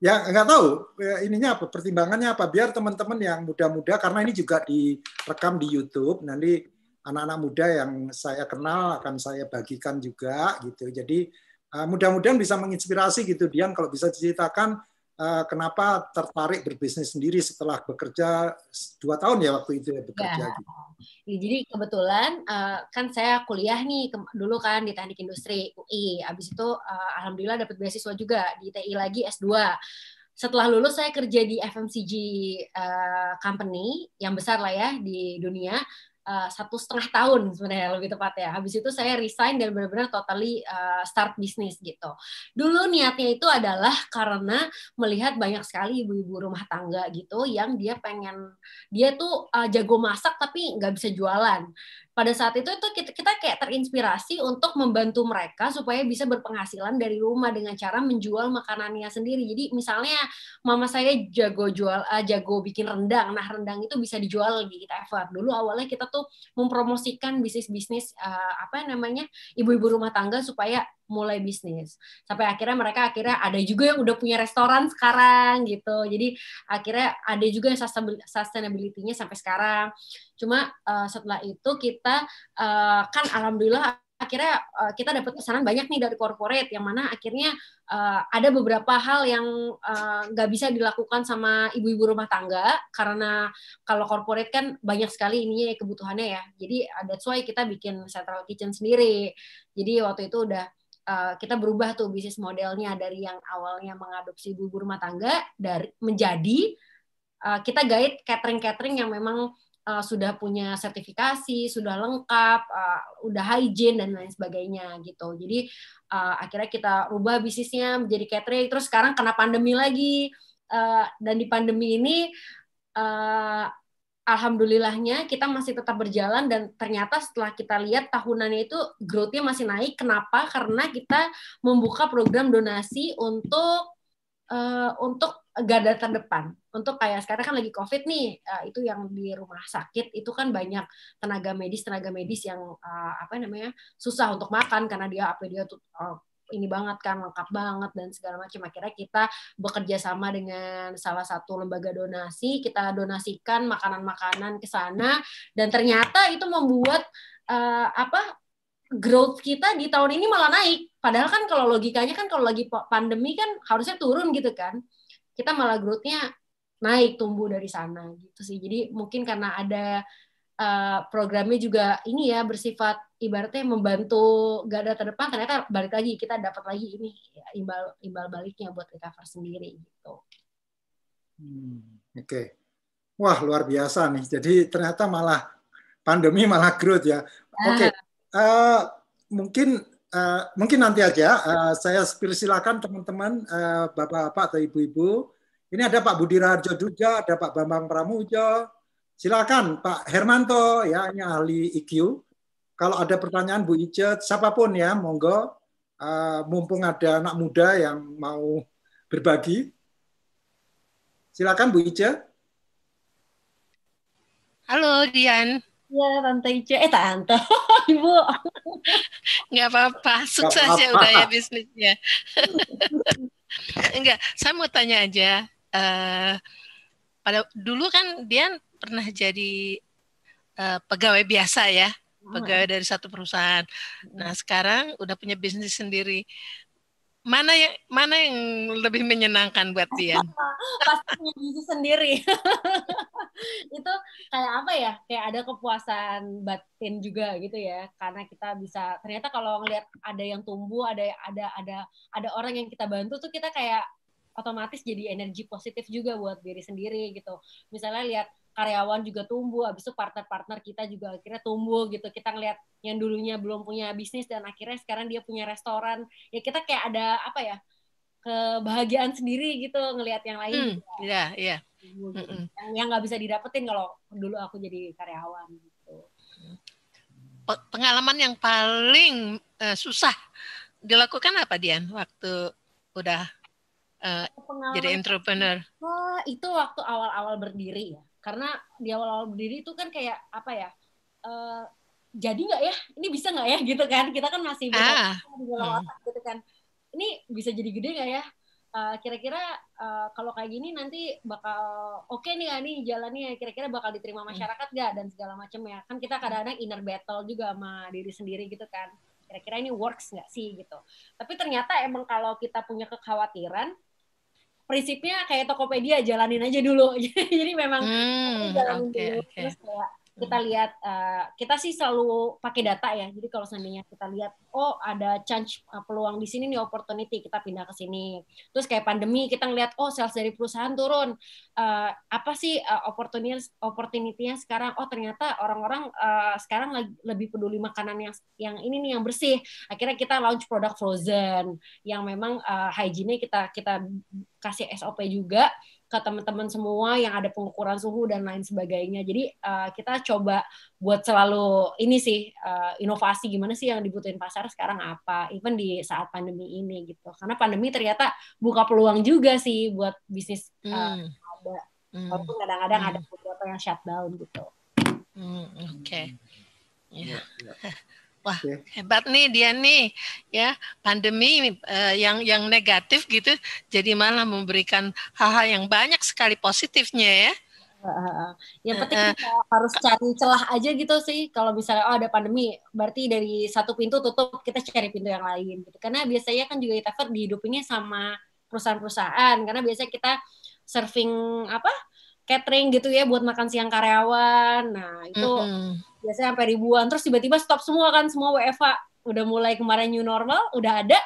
ya nggak tahu eh, ininya apa pertimbangannya apa biar teman-teman yang muda-muda karena ini juga direkam di YouTube nanti anak-anak muda yang saya kenal akan saya bagikan juga gitu jadi mudah-mudahan bisa menginspirasi gitu Dian kalau bisa diceritakan Eh, kenapa tertarik berbisnis sendiri setelah bekerja dua tahun ya waktu itu ya bekerja. Ya. Gitu? Ya, jadi kebetulan eh, kan saya kuliah nih dulu kan di teknik industri UI, abis itu eh, alhamdulillah dapat beasiswa juga di TI lagi S2. Setelah lulus saya kerja di FMCG company yang besar lah ya di dunia. Eh, satu setengah tahun sebenarnya lebih tepat ya. Habis itu saya resign dan benar-benar totally uh, start bisnis gitu. Dulu niatnya itu adalah karena melihat banyak sekali ibu-ibu rumah tangga gitu yang dia pengen dia tuh uh, jago masak tapi nggak bisa jualan pada saat itu itu kita, kita kayak terinspirasi untuk membantu mereka supaya bisa berpenghasilan dari rumah dengan cara menjual makanannya sendiri. Jadi misalnya mama saya jago jual uh, jago bikin rendang. Nah, rendang itu bisa dijual di kita effort. Dulu awalnya kita tuh mempromosikan bisnis-bisnis uh, apa namanya? ibu-ibu rumah tangga supaya mulai bisnis sampai akhirnya mereka akhirnya ada juga yang udah punya restoran sekarang gitu jadi akhirnya ada juga yang sustainability-nya sampai sekarang cuma uh, setelah itu kita uh, kan alhamdulillah akhirnya uh, kita dapat pesanan banyak nih dari corporate yang mana akhirnya uh, ada beberapa hal yang nggak uh, bisa dilakukan sama ibu-ibu rumah tangga karena kalau corporate kan banyak sekali ininya ya, kebutuhannya ya jadi that's why kita bikin central kitchen sendiri jadi waktu itu udah Eh, kita berubah tuh bisnis modelnya dari yang awalnya mengadopsi bubur rumah tangga dari menjadi eh, kita guide catering-catering yang memang eh, sudah punya sertifikasi, sudah lengkap, udah hygiene dan lain sebagainya gitu. Jadi akhirnya kita rubah bisnisnya menjadi catering. Terus sekarang kena pandemi lagi dan di pandemi ini alhamdulillahnya kita masih tetap berjalan dan ternyata setelah kita lihat tahunannya itu growth-nya masih naik. Kenapa? Karena kita membuka program donasi untuk uh, untuk garda terdepan. Untuk kayak sekarang kan lagi COVID nih, uh, itu yang di rumah sakit itu kan banyak tenaga medis tenaga medis yang uh, apa namanya susah untuk makan karena dia apa dia tuh, ini banget kan lengkap banget dan segala macam akhirnya kita bekerja sama dengan salah satu lembaga donasi kita donasikan makanan-makanan ke sana dan ternyata itu membuat uh, apa growth kita di tahun ini malah naik padahal kan kalau logikanya kan kalau lagi pandemi kan harusnya turun gitu kan kita malah growthnya naik tumbuh dari sana gitu sih jadi mungkin karena ada uh, programnya juga ini ya bersifat ibaratnya membantu garda terdepan ternyata balik lagi kita dapat lagi ini ya, imbal imbal baliknya buat recover sendiri gitu. Hmm, Oke, okay. wah luar biasa nih. Jadi ternyata malah pandemi malah growth ya. Oke, okay. uh, eh, mungkin uh, mungkin nanti aja uh, saya silakan teman-teman uh, bapak-bapak atau ibu-ibu. Ini ada Pak Budi Raharjo juga ada Pak Bambang Pramujo, Silakan Pak Hermanto ya, ini ahli IQ. Kalau ada pertanyaan Bu Ice, siapapun ya, monggo. Uh, mumpung ada anak muda yang mau berbagi. Silakan Bu Ice. Halo Dian. Ya Tante Ice, eh Tante, Ibu. Nggak apa-apa, sukses Nggak ya udah ya bisnisnya. Enggak, saya mau tanya aja. Uh, pada dulu kan Dian pernah jadi uh, pegawai biasa ya, hmm. pegawai dari satu perusahaan. Hmm. Nah, sekarang udah punya bisnis sendiri. Mana yang mana yang lebih menyenangkan buat dia? Pasti bisnis sendiri. itu kayak apa ya? Kayak ada kepuasan batin juga gitu ya. Karena kita bisa ternyata kalau ngelihat ada yang tumbuh, ada ada ada ada orang yang kita bantu tuh kita kayak otomatis jadi energi positif juga buat diri sendiri gitu. Misalnya lihat karyawan juga tumbuh, habis itu partner-partner kita juga akhirnya tumbuh gitu. Kita ngelihat yang dulunya belum punya bisnis dan akhirnya sekarang dia punya restoran. Ya kita kayak ada apa ya? kebahagiaan sendiri gitu ngelihat yang lain. Hmm, iya, hmm, iya. Gitu. Yang nggak bisa didapetin kalau dulu aku jadi karyawan gitu. Oh, pengalaman yang paling uh, susah dilakukan apa Dian waktu udah uh, jadi entrepreneur? itu waktu awal-awal berdiri ya karena di awal-awal berdiri itu kan kayak apa ya uh, jadi nggak ya ini bisa nggak ya gitu kan kita kan masih ah. bola hmm. otak gitu kan ini bisa jadi gede nggak ya eh, kira-kira uh, kalau kayak gini nanti bakal oke okay nih nih jalannya kira-kira bakal diterima hmm. masyarakat gak dan segala macam ya kan kita kadang-kadang inner battle juga sama diri sendiri gitu kan kira-kira ini works nggak sih gitu tapi ternyata emang kalau kita punya kekhawatiran prinsipnya kayak Tokopedia jalanin aja dulu jadi memang hmm, jalanin okay, dulu okay. terus kayak kita hmm. lihat uh, kita sih selalu pakai data ya jadi kalau seandainya kita lihat oh ada chance eh, peluang di sini nih opportunity kita pindah ke sini terus kayak pandemi kita ngelihat oh sales dari perusahaan turun uh, apa sih uh, opportunity opportunitynya sekarang oh ternyata orang-orang uh, sekarang lagi, lebih peduli makanan yang yang ini nih yang bersih akhirnya kita launch produk frozen yang memang uh, hygiene kita kita kasih SOP juga ke teman-teman semua yang ada pengukuran suhu dan lain sebagainya. Jadi uh, kita coba buat selalu ini sih uh, inovasi gimana sih yang dibutuhin pasar sekarang apa, even di saat pandemi ini gitu. Karena pandemi ternyata buka peluang juga sih buat bisnis uh, hmm. ada, hmm. walaupun kadang-kadang hmm. ada beberapa yang shutdown gitu. Hmm, Oke. Okay. Hmm. Yeah. Yeah, yeah. wah yeah. hebat nih dia nih ya pandemi uh, yang yang negatif gitu jadi malah memberikan hal-hal yang banyak sekali positifnya ya yang penting uh, kita harus cari celah aja gitu sih kalau misalnya oh ada pandemi berarti dari satu pintu tutup kita cari pintu yang lain gitu karena biasanya kan juga Itafer dihidupinnya sama perusahaan-perusahaan karena biasanya kita serving apa catering gitu ya buat makan siang karyawan nah itu mm -hmm biasanya sampai ribuan terus tiba-tiba stop semua kan semua WFA udah mulai kemarin new normal udah ada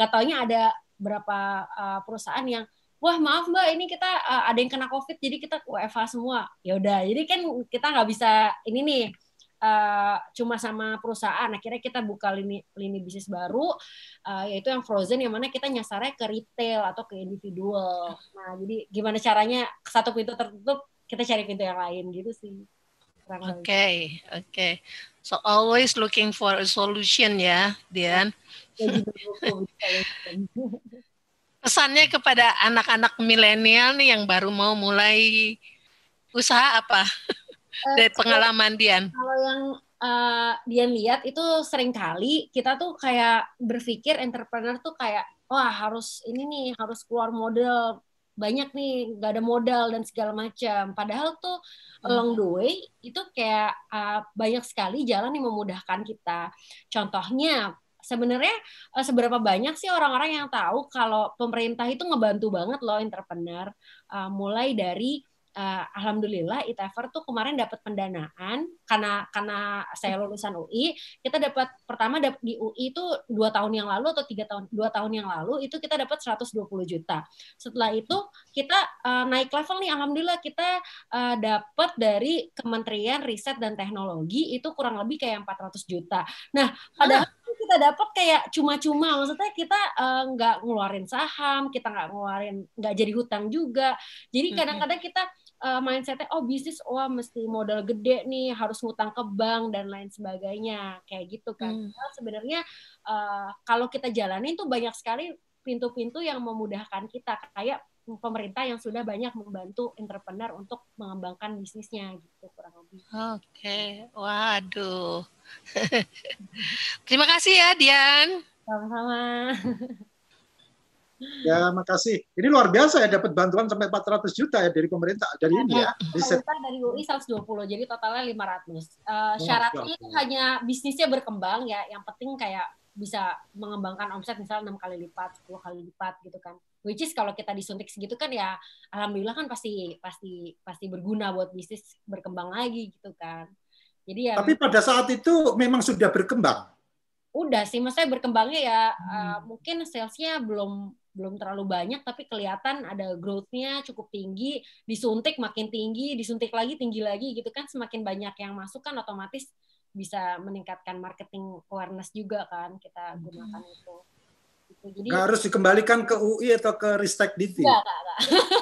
nggak taunya ada berapa uh, perusahaan yang wah maaf mbak ini kita uh, ada yang kena covid jadi kita WFA semua ya udah jadi kan kita nggak bisa ini nih uh, cuma sama perusahaan akhirnya kita buka lini lini bisnis baru uh, yaitu yang frozen yang mana kita nyasarnya ke retail atau ke individual nah jadi gimana caranya satu pintu tertutup kita cari pintu yang lain gitu sih Oke, okay, oke. Okay. So always looking for a solution ya, Dian. Pesannya kepada anak-anak milenial nih yang baru mau mulai usaha apa? Eh, Dari pengalaman Dian. Kalau yang uh, Dian lihat itu seringkali kita tuh kayak berpikir entrepreneur tuh kayak wah harus ini nih harus keluar model banyak nih nggak ada modal dan segala macam padahal tuh hmm. along the way itu kayak uh, banyak sekali jalan yang memudahkan kita contohnya sebenarnya uh, seberapa banyak sih orang-orang yang tahu kalau pemerintah itu ngebantu banget loh entrepreneur uh, mulai dari uh, alhamdulillah Itever tuh kemarin dapat pendanaan karena karena saya hmm. lulusan UI kita dapat pertama dapet di UI itu dua tahun yang lalu atau tiga tahun dua tahun yang lalu itu kita dapat 120 juta setelah itu kita uh, naik level nih alhamdulillah kita uh, eh, dapat dari Kementerian Riset dan Teknologi itu kurang lebih kayak 400 juta nah padahal kita dapat kayak cuma-cuma maksudnya kita nggak uh, ngeluarin saham kita nggak ngeluarin nggak jadi hutang juga jadi hmm, hmm. kadang-kadang kita uh, mindsetnya oh bisnis wah oh, mesti modal gede nih harus ngutang ke bank dan lain sebagainya kayak gitu kan hmm. sebenarnya uh, kalau kita jalanin tuh banyak sekali pintu-pintu yang memudahkan kita kayak pemerintah yang sudah banyak membantu entrepreneur untuk mengembangkan bisnisnya gitu kurang lebih. Oke, okay. waduh. Terima kasih ya Dian. Sama-sama. Ya, makasih. Ini luar biasa ya dapat bantuan sampai 400 juta ya dari pemerintah dari iya, ya, ini ya. Riset. dari UI 120. Jadi totalnya 500. Uh, eh, syaratnya itu hanya bisnisnya berkembang ya. Yang penting kayak bisa mengembangkan omset misalnya enam kali lipat, 10 kali lipat gitu kan. Which is kalau kita disuntik segitu kan ya alhamdulillah kan pasti pasti pasti berguna buat bisnis berkembang lagi gitu kan. Jadi ya Tapi pada saat itu memang sudah berkembang. Udah sih, maksudnya berkembangnya ya eh, hmm. uh, mungkin salesnya belum belum terlalu banyak tapi kelihatan ada growth-nya cukup tinggi, disuntik makin tinggi, disuntik lagi tinggi lagi gitu kan semakin banyak yang masuk kan otomatis bisa meningkatkan marketing awareness juga kan kita gunakan hmm. itu. Gitu. Jadi, gak harus dikembalikan ke UI atau ke Ristek Diti? Enggak, enggak, enggak.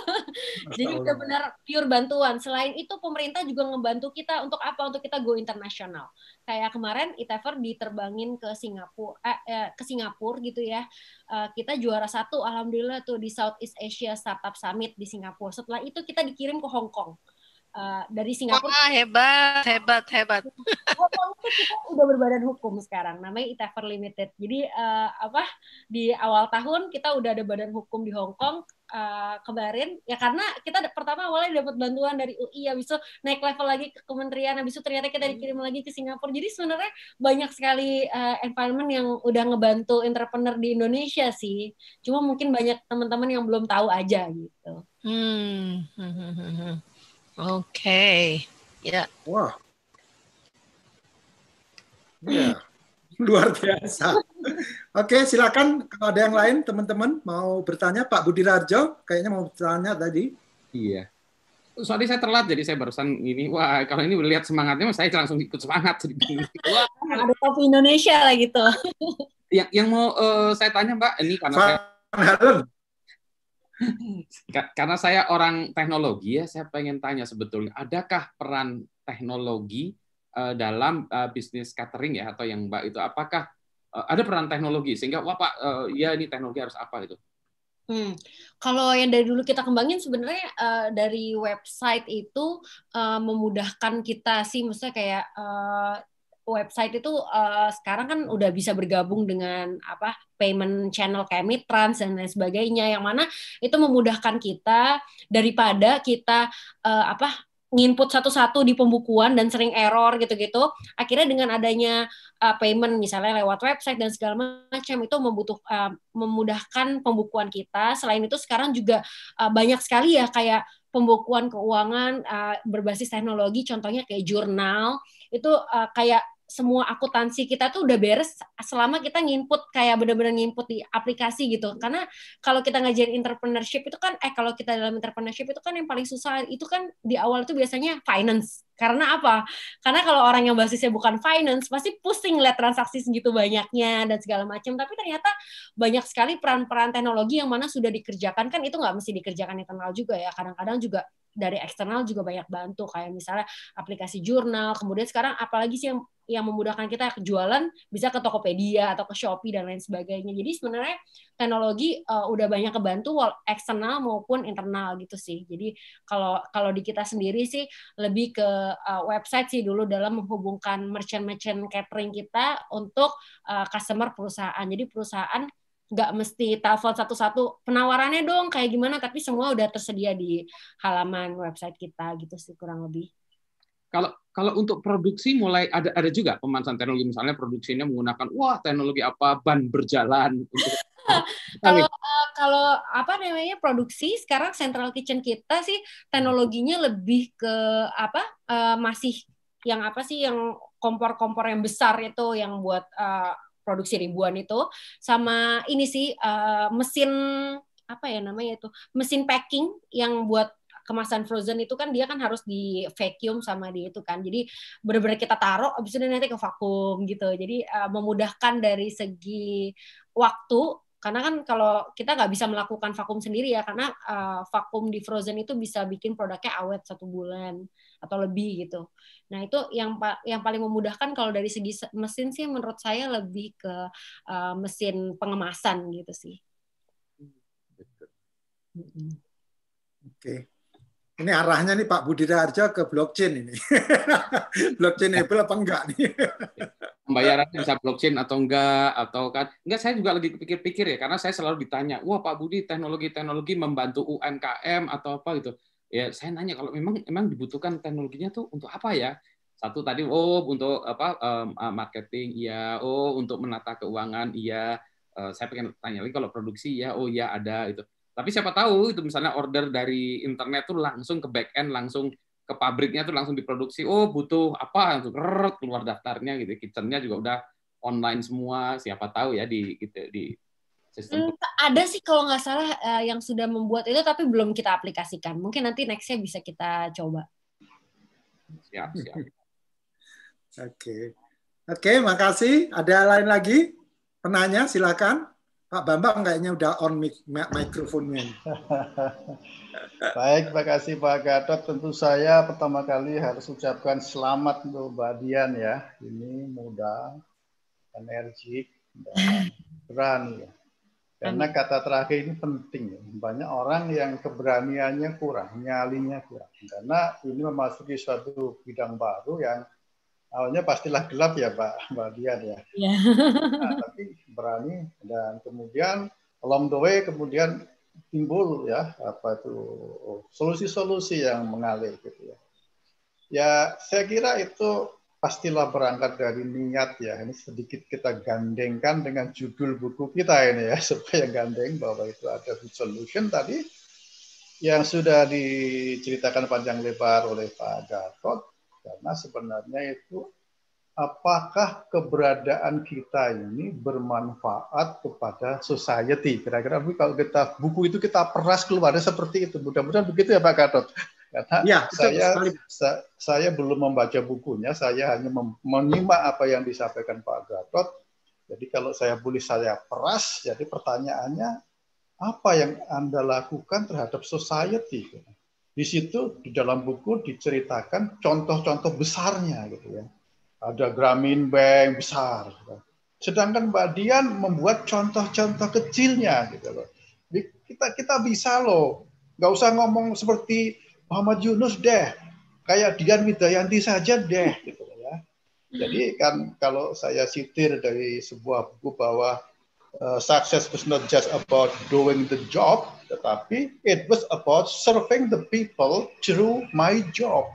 Jadi benar-benar pure bantuan. Selain itu pemerintah juga ngebantu kita untuk apa? Untuk kita go internasional. Kayak kemarin Itever diterbangin ke Singapura eh, eh, ke Singapura gitu ya. Eh, kita juara satu alhamdulillah tuh di Southeast Asia Startup Summit di Singapura. Setelah itu kita dikirim ke Hong Kong uh, dari Singapura. Wah, hebat, hebat, hebat. kita udah berbadan hukum sekarang, namanya ITEFER Limited. Jadi uh, apa di awal tahun kita udah ada badan hukum di Hong Kong. Uh, kemarin ya karena kita pertama awalnya dapat bantuan dari UI habis itu naik level lagi ke kementerian habis itu ternyata kita hmm. dikirim lagi ke Singapura jadi sebenarnya banyak sekali uh, environment yang udah ngebantu entrepreneur di Indonesia sih cuma mungkin banyak teman-teman yang belum tahu aja gitu hmm. hmm, hmm Okay. Ya. Yeah. Wow. Yeah. Luar biasa. Oke, okay, silakan kalau ada yang lain teman-teman mau bertanya Pak Budi Rajo, kayaknya mau bertanya tadi. Iya. Sorry saya terlambat, jadi saya barusan ini wah kalau ini melihat semangatnya saya langsung ikut semangat Wah, ada top Indonesia lah gitu. yang yang mau uh, saya tanya Mbak ini karena Van saya Halen. Karena saya orang teknologi ya, saya pengen tanya sebetulnya, adakah peran teknologi eh, dalam eh, bisnis catering ya atau yang Mbak itu, apakah eh, ada peran teknologi sehingga wah Pak, ya ini teknologi harus apa gitu? Hmm. Kalau yang dari dulu kita kembangin sebenarnya uh, dari website itu uh, memudahkan kita sih, maksudnya kayak uh, website itu uh, sekarang kan udah bisa bergabung dengan apa payment channel kayak Mitrans dan lain sebagainya yang mana itu memudahkan kita daripada kita uh, apa nginput satu-satu di pembukuan dan sering error gitu-gitu. Akhirnya dengan adanya uh, payment misalnya lewat website dan segala macam itu membutuh uh, memudahkan pembukuan kita. Selain itu sekarang juga uh, banyak sekali ya kayak pembukuan keuangan uh, berbasis teknologi contohnya kayak jurnal itu uh, kayak semua akuntansi kita tuh udah beres selama kita nginput kayak bener-bener nginput di aplikasi gitu. Karena kalau kita ngajarin entrepreneurship itu kan eh kalau kita dalam entrepreneurship itu kan yang paling susah itu kan di awal itu biasanya finance karena apa? Karena kalau orang yang basisnya bukan finance pasti pusing lihat transaksi segitu banyaknya dan segala macam. Tapi ternyata banyak sekali peran-peran teknologi yang mana sudah dikerjakan kan itu nggak mesti dikerjakan internal juga ya. Kadang-kadang juga dari eksternal juga banyak bantu kayak misalnya aplikasi jurnal. Kemudian sekarang apalagi sih yang yang memudahkan kita jualan bisa ke Tokopedia atau ke Shopee dan lain sebagainya. Jadi sebenarnya teknologi uh, udah banyak kebantu eksternal maupun internal gitu sih. Jadi kalau kalau di kita sendiri sih lebih ke uh, website sih dulu dalam menghubungkan merchant-merchant catering kita untuk uh, customer perusahaan. Jadi perusahaan nggak mesti telepon satu-satu penawarannya dong kayak gimana tapi semua udah tersedia di halaman website kita gitu sih kurang lebih kalau kalau untuk produksi mulai ada ada juga pemanasan teknologi misalnya produksinya menggunakan wah teknologi apa ban berjalan untuk kalau kalau apa namanya produksi sekarang central kitchen kita sih teknologinya lebih ke apa uh, masih yang apa sih yang kompor-kompor yang besar itu yang buat uh, produksi ribuan itu sama ini sih uh, mesin apa ya namanya itu mesin packing yang buat kemasan frozen itu kan dia kan harus di vacuum sama dia itu kan jadi benar-benar kita taruh abis itu nanti ke vakum gitu jadi uh, memudahkan dari segi waktu karena kan kalau kita nggak bisa melakukan vakum sendiri ya karena uh, vakum di frozen itu bisa bikin produknya awet satu bulan atau lebih gitu nah itu yang yang paling memudahkan kalau dari segi mesin sih menurut saya lebih ke uh, mesin pengemasan gitu sih hmm, oke okay ini arahnya nih Pak Budi Raharjo ke blockchain ini. blockchain able apa enggak nih? Pembayarannya bisa blockchain atau enggak atau kan enggak saya juga lagi pikir-pikir ya karena saya selalu ditanya, "Wah, Pak Budi teknologi-teknologi membantu UMKM atau apa gitu." Ya, saya nanya kalau memang memang dibutuhkan teknologinya tuh untuk apa ya? Satu tadi oh untuk apa um, marketing iya, oh untuk menata keuangan iya. Uh, saya pengen tanya lagi kalau produksi ya, oh iya ada itu. Tapi siapa tahu itu misalnya order dari internet tuh langsung ke back end, langsung ke pabriknya tuh langsung diproduksi. Oh butuh apa? Langsung rrr, keluar daftarnya gitu. Kitchennya juga udah online semua. Siapa tahu ya di gitu, di sistem. Hmm, ada sih kalau nggak salah uh, yang sudah membuat itu tapi belum kita aplikasikan. Mungkin nanti nextnya bisa kita coba. Siap siap. Oke. Oke, okay, makasih. Ada lain lagi? Penanya, silakan. Pak Bambang kayaknya udah on mic mikrofonnya. Baik, terima kasih Pak Gatot. Tentu saya pertama kali harus ucapkan selamat untuk Mbak Dian ya. Ini muda, energik, dan berani ya. Karena kata terakhir ini penting. Ya. Banyak orang yang keberaniannya kurang, nyalinya kurang. Karena ini memasuki suatu bidang baru yang awalnya pastilah gelap ya Pak Mbak Dian ya. Iya. Nah, tapi berani dan kemudian along the way kemudian timbul ya apa itu solusi-solusi yang mengalir gitu ya. Ya saya kira itu pastilah berangkat dari niat ya. Ini sedikit kita gandengkan dengan judul buku kita ini ya supaya gandeng bahwa itu ada solution tadi yang sudah diceritakan panjang lebar oleh Pak Gatot karena sebenarnya itu apakah keberadaan kita ini bermanfaat kepada society. Kira-kira kalau kita buku itu kita peras keluar seperti itu. Mudah-mudahan begitu ya Pak Gatot. Karena ya, saya, saya saya belum membaca bukunya, saya hanya menyimak apa yang disampaikan Pak Gatot. Jadi kalau saya boleh saya peras, jadi pertanyaannya apa yang Anda lakukan terhadap society? Di situ di dalam buku diceritakan contoh-contoh besarnya gitu ya ada Gramin Bank besar. Gitu. Sedangkan Mbak Dian membuat contoh-contoh kecilnya gitu loh. Kita kita bisa loh, nggak usah ngomong seperti Muhammad Yunus deh, kayak Dian Widayanti saja deh gitu loh ya. Jadi kan kalau saya sitir dari sebuah buku bahwa uh, success was not just about doing the job, tetapi it was about serving the people through my job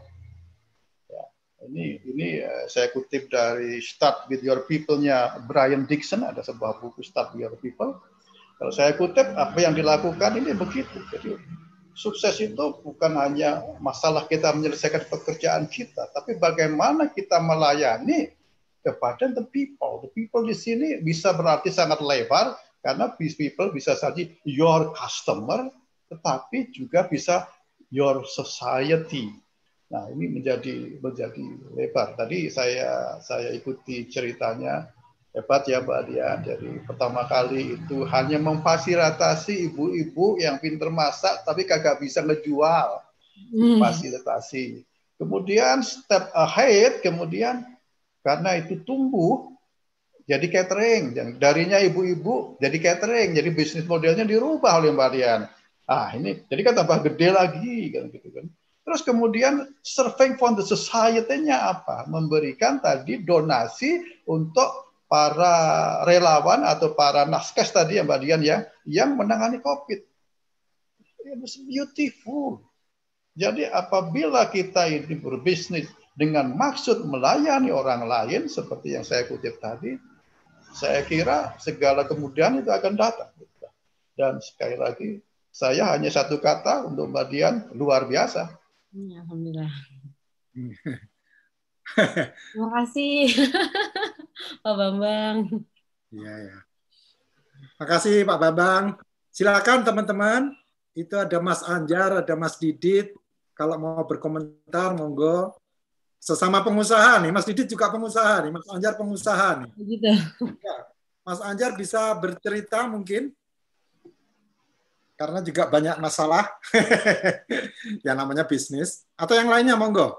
ini ini eh, saya kutip dari Start with Your People-nya Brian Dixon ada sebuah buku Start with Your People. Kalau saya kutip apa yang dilakukan ini begitu. Jadi sukses itu bukan hanya masalah kita menyelesaikan pekerjaan kita, tapi bagaimana kita melayani kepada the people. The people di sini bisa berarti sangat lebar karena people bisa saja your customer, tetapi juga bisa your society Nah, ini menjadi menjadi lebar. Tadi saya saya ikuti ceritanya hebat ya Mbak Dia. Jadi pertama kali itu hanya memfasilitasi ibu-ibu yang pinter masak tapi kagak bisa ngejual. Hmm. Fasilitasi. Kemudian step ahead, kemudian karena itu tumbuh jadi catering. Darinya ibu-ibu jadi catering. Jadi bisnis modelnya dirubah oleh Mbak Dian. Ah, ini jadi kan tambah gede lagi kan gitu kan Terus kemudian serving for the society-nya apa? Memberikan tadi donasi untuk para relawan atau para naskes tadi yang bagian ya, yang menangani COVID. It beautiful. Jadi apabila kita ini berbisnis dengan maksud melayani orang lain seperti yang saya kutip tadi, saya kira segala kemudian itu akan datang. Dan sekali lagi, saya hanya satu kata untuk mbak Dian luar biasa. Iya, alhamdulillah. Terima kasih Pak Bambang. Iya ya. Terima kasih Pak Bambang. Silakan teman-teman. Itu ada Mas Anjar, ada Mas Didit. Kalau mau berkomentar, monggo. Sesama pengusaha nih, Mas Didit juga pengusaha nih, Mas Anjar pengusaha nih. Iya. Mas Anjar bisa bercerita mungkin karena juga banyak masalah yang namanya bisnis atau yang lainnya monggo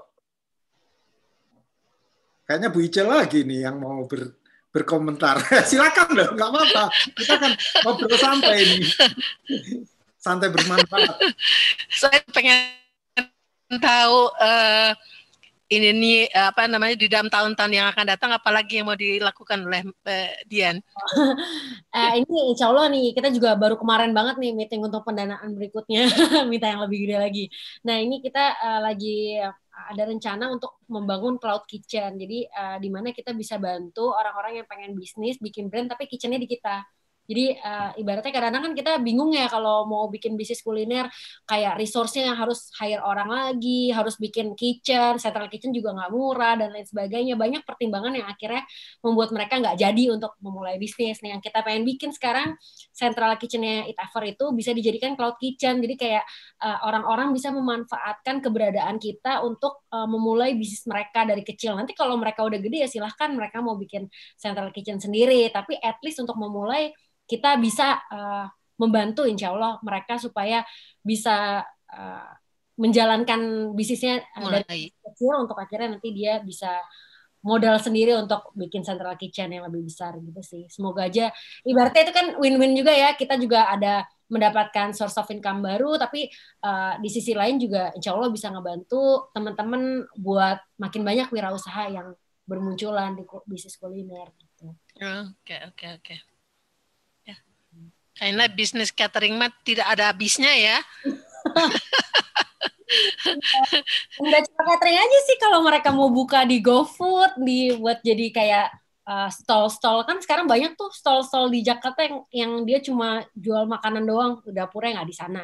kayaknya Bu Ice lagi nih yang mau ber, berkomentar silakan loh nggak apa-apa kita kan ngobrol santai ini santai bermanfaat saya pengen tahu uh, ini, ini eh, apa namanya di dalam tahun-tahun yang akan datang apalagi yang mau dilakukan oleh uh, Dian? uh, ini insya Allah nih kita juga baru kemarin banget nih meeting untuk pendanaan berikutnya minta yang lebih gede lagi. Nah ini kita uh, lagi ada rencana untuk membangun cloud kitchen. Jadi uh, di mana kita bisa bantu orang-orang yang pengen bisnis bikin brand tapi kitchennya di kita. Jadi uh, ibaratnya kadang-kadang kan kita bingung ya kalau mau bikin bisnis kuliner kayak resource-nya yang harus hire orang lagi, harus bikin kitchen, central kitchen juga nggak murah dan lain sebagainya. Banyak pertimbangan yang akhirnya membuat mereka nggak jadi untuk memulai bisnis. Nah yang kita pengen bikin sekarang central kitchennya It Ever itu bisa dijadikan cloud kitchen. Jadi kayak orang eh, orang-orang bisa memanfaatkan keberadaan kita untuk uh, memulai bisnis mereka dari kecil. Nanti kalau mereka udah gede ya silahkan mereka mau bikin central kitchen sendiri. Tapi at least untuk memulai kita bisa uh, membantu insya Allah mereka supaya bisa uh, menjalankan bisnisnya eh, Mulai. dari kecil untuk akhirnya nanti dia bisa modal sendiri untuk bikin central kitchen yang lebih besar gitu sih. Semoga aja ibaratnya itu kan win-win juga ya. Kita juga ada mendapatkan source of income baru tapi uh, di sisi lain juga insya Allah bisa ngebantu teman-teman buat makin banyak wirausaha yang bermunculan di bisnis kuliner gitu. Oke, okay, oke, okay, oke. Okay. Karena bisnis catering mah tidak ada habisnya ya. Enggak cuma catering aja sih kalau mereka mau buka di GoFood, dibuat jadi kayak eh, stall-stall uh, kan sekarang banyak tuh stall-stall di Jakarta yang yang dia cuma jual makanan doang, dapurnya nggak di sana.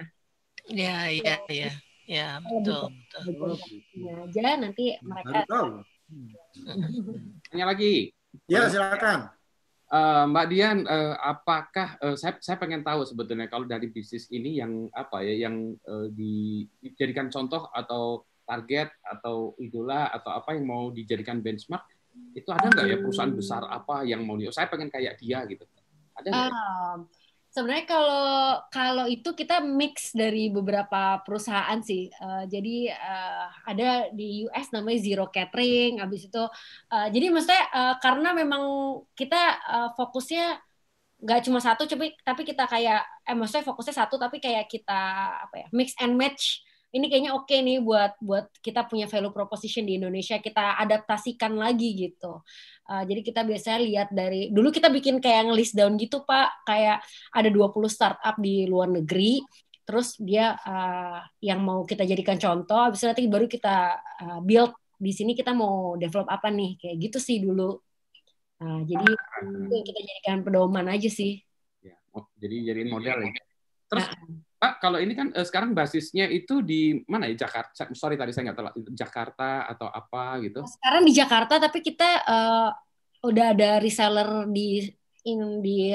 Iya, iya, iya. Ya, ya, ya. ya betul. betul. aja nanti mereka hmm. Tanya lagi. Ya, silakan. Eh, Mbak Dian, eh, apakah eh, saya, saya pengen tahu sebetulnya kalau dari bisnis ini yang apa ya yang dijadikan contoh atau target atau idola atau apa yang mau dijadikan benchmark itu ada nggak ya perusahaan besar apa yang mau saya pengen kayak dia gitu ada nggak? Ya? Ah, sebenarnya kalau kalau itu kita mix dari beberapa perusahaan sih. Uh, jadi uh, ada di US namanya zero catering, habis itu uh, jadi maksudnya uh, karena memang kita uh, fokusnya nggak cuma satu, tapi kita kayak eh maksudnya fokusnya satu tapi kayak kita apa ya mix and match ini kayaknya oke okay nih buat buat kita punya value proposition di Indonesia kita adaptasikan lagi gitu. Uh, jadi kita biasanya lihat dari dulu kita bikin kayak yang list down gitu Pak, kayak ada 20 startup di luar negeri, terus dia uh, yang mau kita jadikan contoh, habis itu nanti baru kita uh, build di sini kita mau develop apa nih kayak gitu sih dulu. Uh, jadi ah. itu yang kita jadikan pedoman aja sih. Ya, oh, jadi jadi model ya. Terus ah. Pak, kalau ini kan eh, sekarang basisnya itu di mana ya Jakarta? Sorry tadi saya nggak tahu Jakarta atau apa gitu. Oh, sekarang di Jakarta, tapi kita uh, udah ada reseller di in, di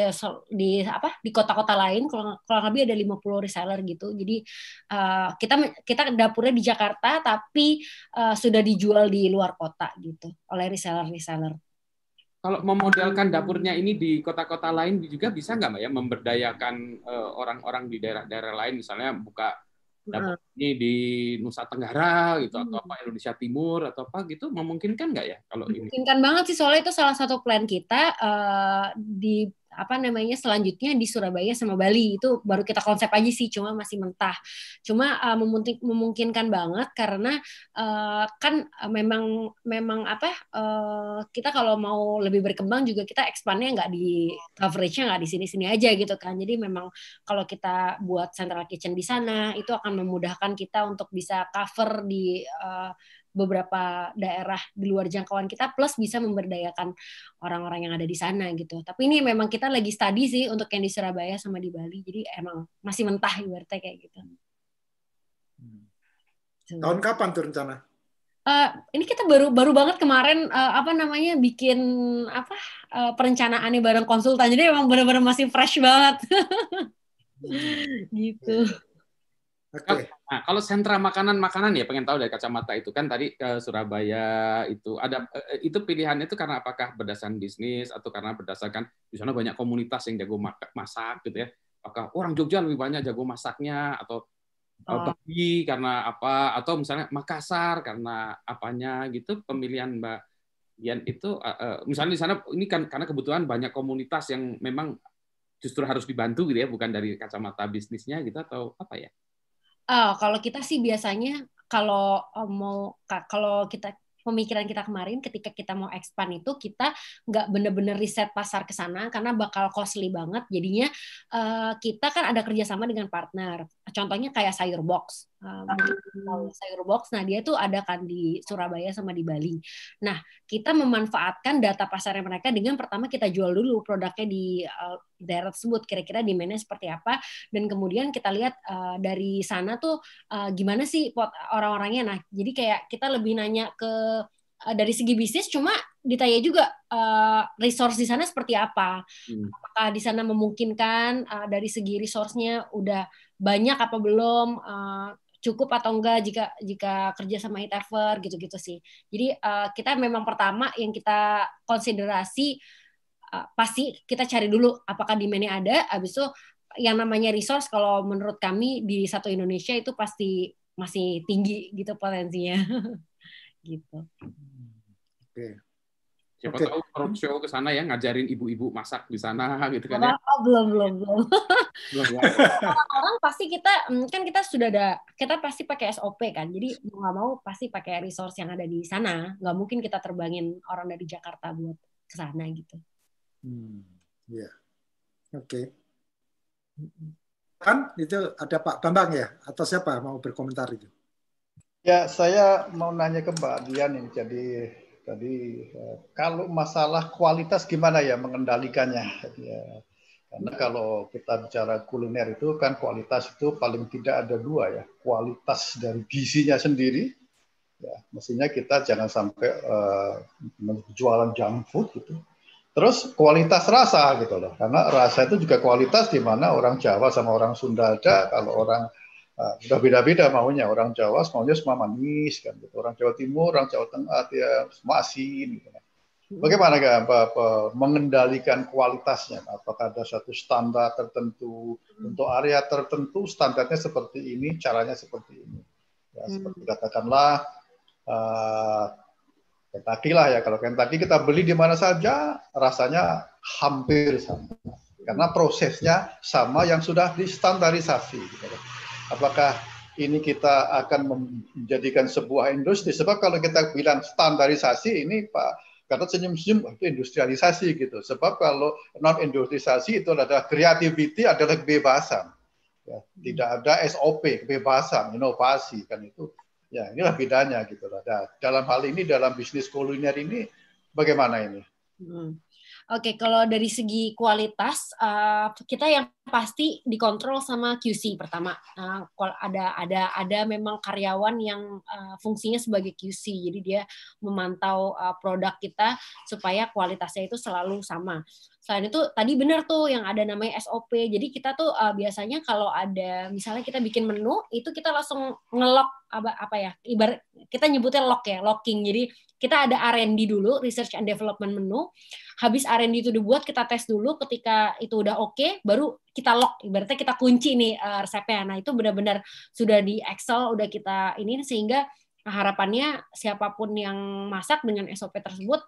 di apa di kota-kota lain. Kalau kurang lebih ada 50 reseller gitu. Jadi uh, kita kita dapurnya di Jakarta, tapi uh, sudah dijual di luar kota gitu oleh reseller-reseller kalau memodelkan dapurnya ini di kota-kota lain juga bisa nggak mbak ya memberdayakan eh, orang-orang di daerah-daerah lain misalnya buka dapur ini di Nusa Tenggara gitu atau hmm. apa Indonesia Timur atau apa gitu memungkinkan nggak ya kalau ini? Memungkinkan banget sih soalnya itu salah satu plan kita uh, di apa namanya selanjutnya di Surabaya sama Bali itu baru kita konsep aja sih cuma masih mentah cuma uh, memungkinkan banget karena uh, kan uh, memang memang apa uh, kita kalau mau lebih berkembang juga kita expandnya nggak di coveragenya nggak di sini-sini aja gitu kan jadi memang kalau kita buat central kitchen di sana itu akan memudahkan kita untuk bisa cover di uh, beberapa daerah di luar jangkauan kita plus bisa memberdayakan orang-orang yang ada di sana gitu. Tapi ini memang kita lagi studi sih untuk yang di Surabaya sama di Bali. Jadi emang masih mentah ibaratnya kayak gitu. Hmm. Tahun kapan tuh rencana? Uh, ini kita baru baru banget kemarin uh, apa namanya bikin apa uh, perencanaannya bareng konsultan. Jadi emang benar-benar masih fresh banget. Hmm. gitu. Oke. okay. Nah, kalau sentra makanan-makanan ya pengen tahu dari kacamata itu kan tadi ke eh, Surabaya itu ada eh, itu pilihannya itu karena apakah berdasarkan bisnis atau karena berdasarkan di sana banyak komunitas yang jago masak gitu ya. Apakah oh, orang Jogja lebih banyak jago masaknya atau eh, oh. Bali karena apa atau misalnya Makassar karena apanya gitu pemilihan Mbak Dian itu misalnya di sana ini kan karena kebetulan banyak komunitas yang memang justru harus dibantu gitu ya bukan dari kacamata bisnisnya gitu atau apa ya? Oh, kalau kita sih biasanya kalau eh, mau kalau kita pemikiran kita kemarin ketika kita mau expand itu kita nggak bener-bener riset pasar ke sana karena bakal costly banget jadinya eh, kita kan ada kerjasama dengan partner contohnya kayak sayur box um, sayur box. Nah, dia tuh ada kan di Surabaya sama di Bali. Nah, kita memanfaatkan data pasarnya mereka dengan pertama kita jual dulu produknya di uh, daerah tersebut, kira-kira di mana seperti apa, dan kemudian kita lihat uh, dari sana tuh uh, gimana sih orang-orangnya. Nah, jadi kayak kita lebih nanya ke dari segi bisnis, cuma ditanya juga uh, resource di sana seperti apa. Hmm. Apakah di sana memungkinkan uh, dari segi resource-nya udah banyak apa belum? Uh, cukup atau enggak jika jika kerja sama itever gitu-gitu sih. Jadi uh, kita memang pertama yang kita konsiderasi uh, pasti kita cari dulu apakah di mana ada, abis itu yang namanya resource kalau menurut kami di satu Indonesia itu pasti masih tinggi gitu potensinya gitu. Oke. Okay. Siapa okay. tahu roadshow ke sana ya ngajarin ibu-ibu masak di sana gitu kan ya. Oh, belum belum belum. belum ya. Orang pasti kita mm, kan kita sudah ada kita pasti pakai SOP kan. Jadi mau nggak mau pasti pakai resource yang ada di sana. Nggak mungkin kita terbangin orang dari Jakarta buat ke sana gitu. Hmm, ya. Yeah. Oke. Okay. Kan itu ada Pak Bambang ya atau siapa mau berkomentar itu? Ya, saya mau nanya ke Mbak Dian ini. Jadi jadi eh, kalau masalah kualitas gimana ya mengendalikannya? Ya, karena kalau kita bicara kuliner itu kan kualitas itu paling tidak ada dua ya. Kualitas dari gizinya sendiri, ya mestinya kita jangan sampai uh, eh, jualan junk food gitu. Terus kualitas rasa gitu loh, karena rasa itu juga kualitas di mana orang Jawa sama orang Sunda ada, kalau orang sudah udah beda-beda maunya orang Jawa maunya semua manis kan gitu. orang Jawa Timur orang Jawa Tengah ya semua asin gitu kan. Hmm. Bagaimana kan, apa, apa, mengendalikan kualitasnya? Apakah ada satu standar tertentu hmm. untuk area tertentu standarnya seperti ini, caranya seperti ini? Ya, hmm. seperti katakanlah uh, Kentucky ya. Kalau Kentucky kita beli di mana saja, rasanya hampir sama karena prosesnya sama yang sudah distandarisasi. Gitu. Kan apakah ini kita akan menjadikan sebuah industri. Sebab kalau kita bilang standarisasi ini Pak Gatot senyum-senyum itu industrialisasi gitu. Sebab kalau non industrialisasi itu adalah creativity adalah kebebasan. Ya, tidak ada SOP, kebebasan, inovasi kan itu. Ya, inilah bedanya gitu lah. Nah, dalam hal ini dalam bisnis kuliner ini bagaimana ini? Hmm. Oke, kalau dari segi kualitas uh, kita yang pasti dikontrol sama QC pertama. Uh, ada ada ada memang karyawan yang uh, fungsinya sebagai QC, jadi dia memantau uh, produk kita supaya kualitasnya itu selalu sama selain itu tadi benar tuh yang ada namanya SOP jadi kita tuh uh, biasanya kalau ada misalnya kita bikin menu itu kita langsung ngelok apa apa ya ibar kita nyebutnya lock ya locking jadi kita ada R&D dulu research and development menu habis R&D itu dibuat kita tes dulu ketika itu udah oke okay, baru kita lock ibaratnya kita kunci nih uh, resepnya nah itu benar-benar sudah di Excel udah kita ini sehingga harapannya siapapun yang masak dengan SOP tersebut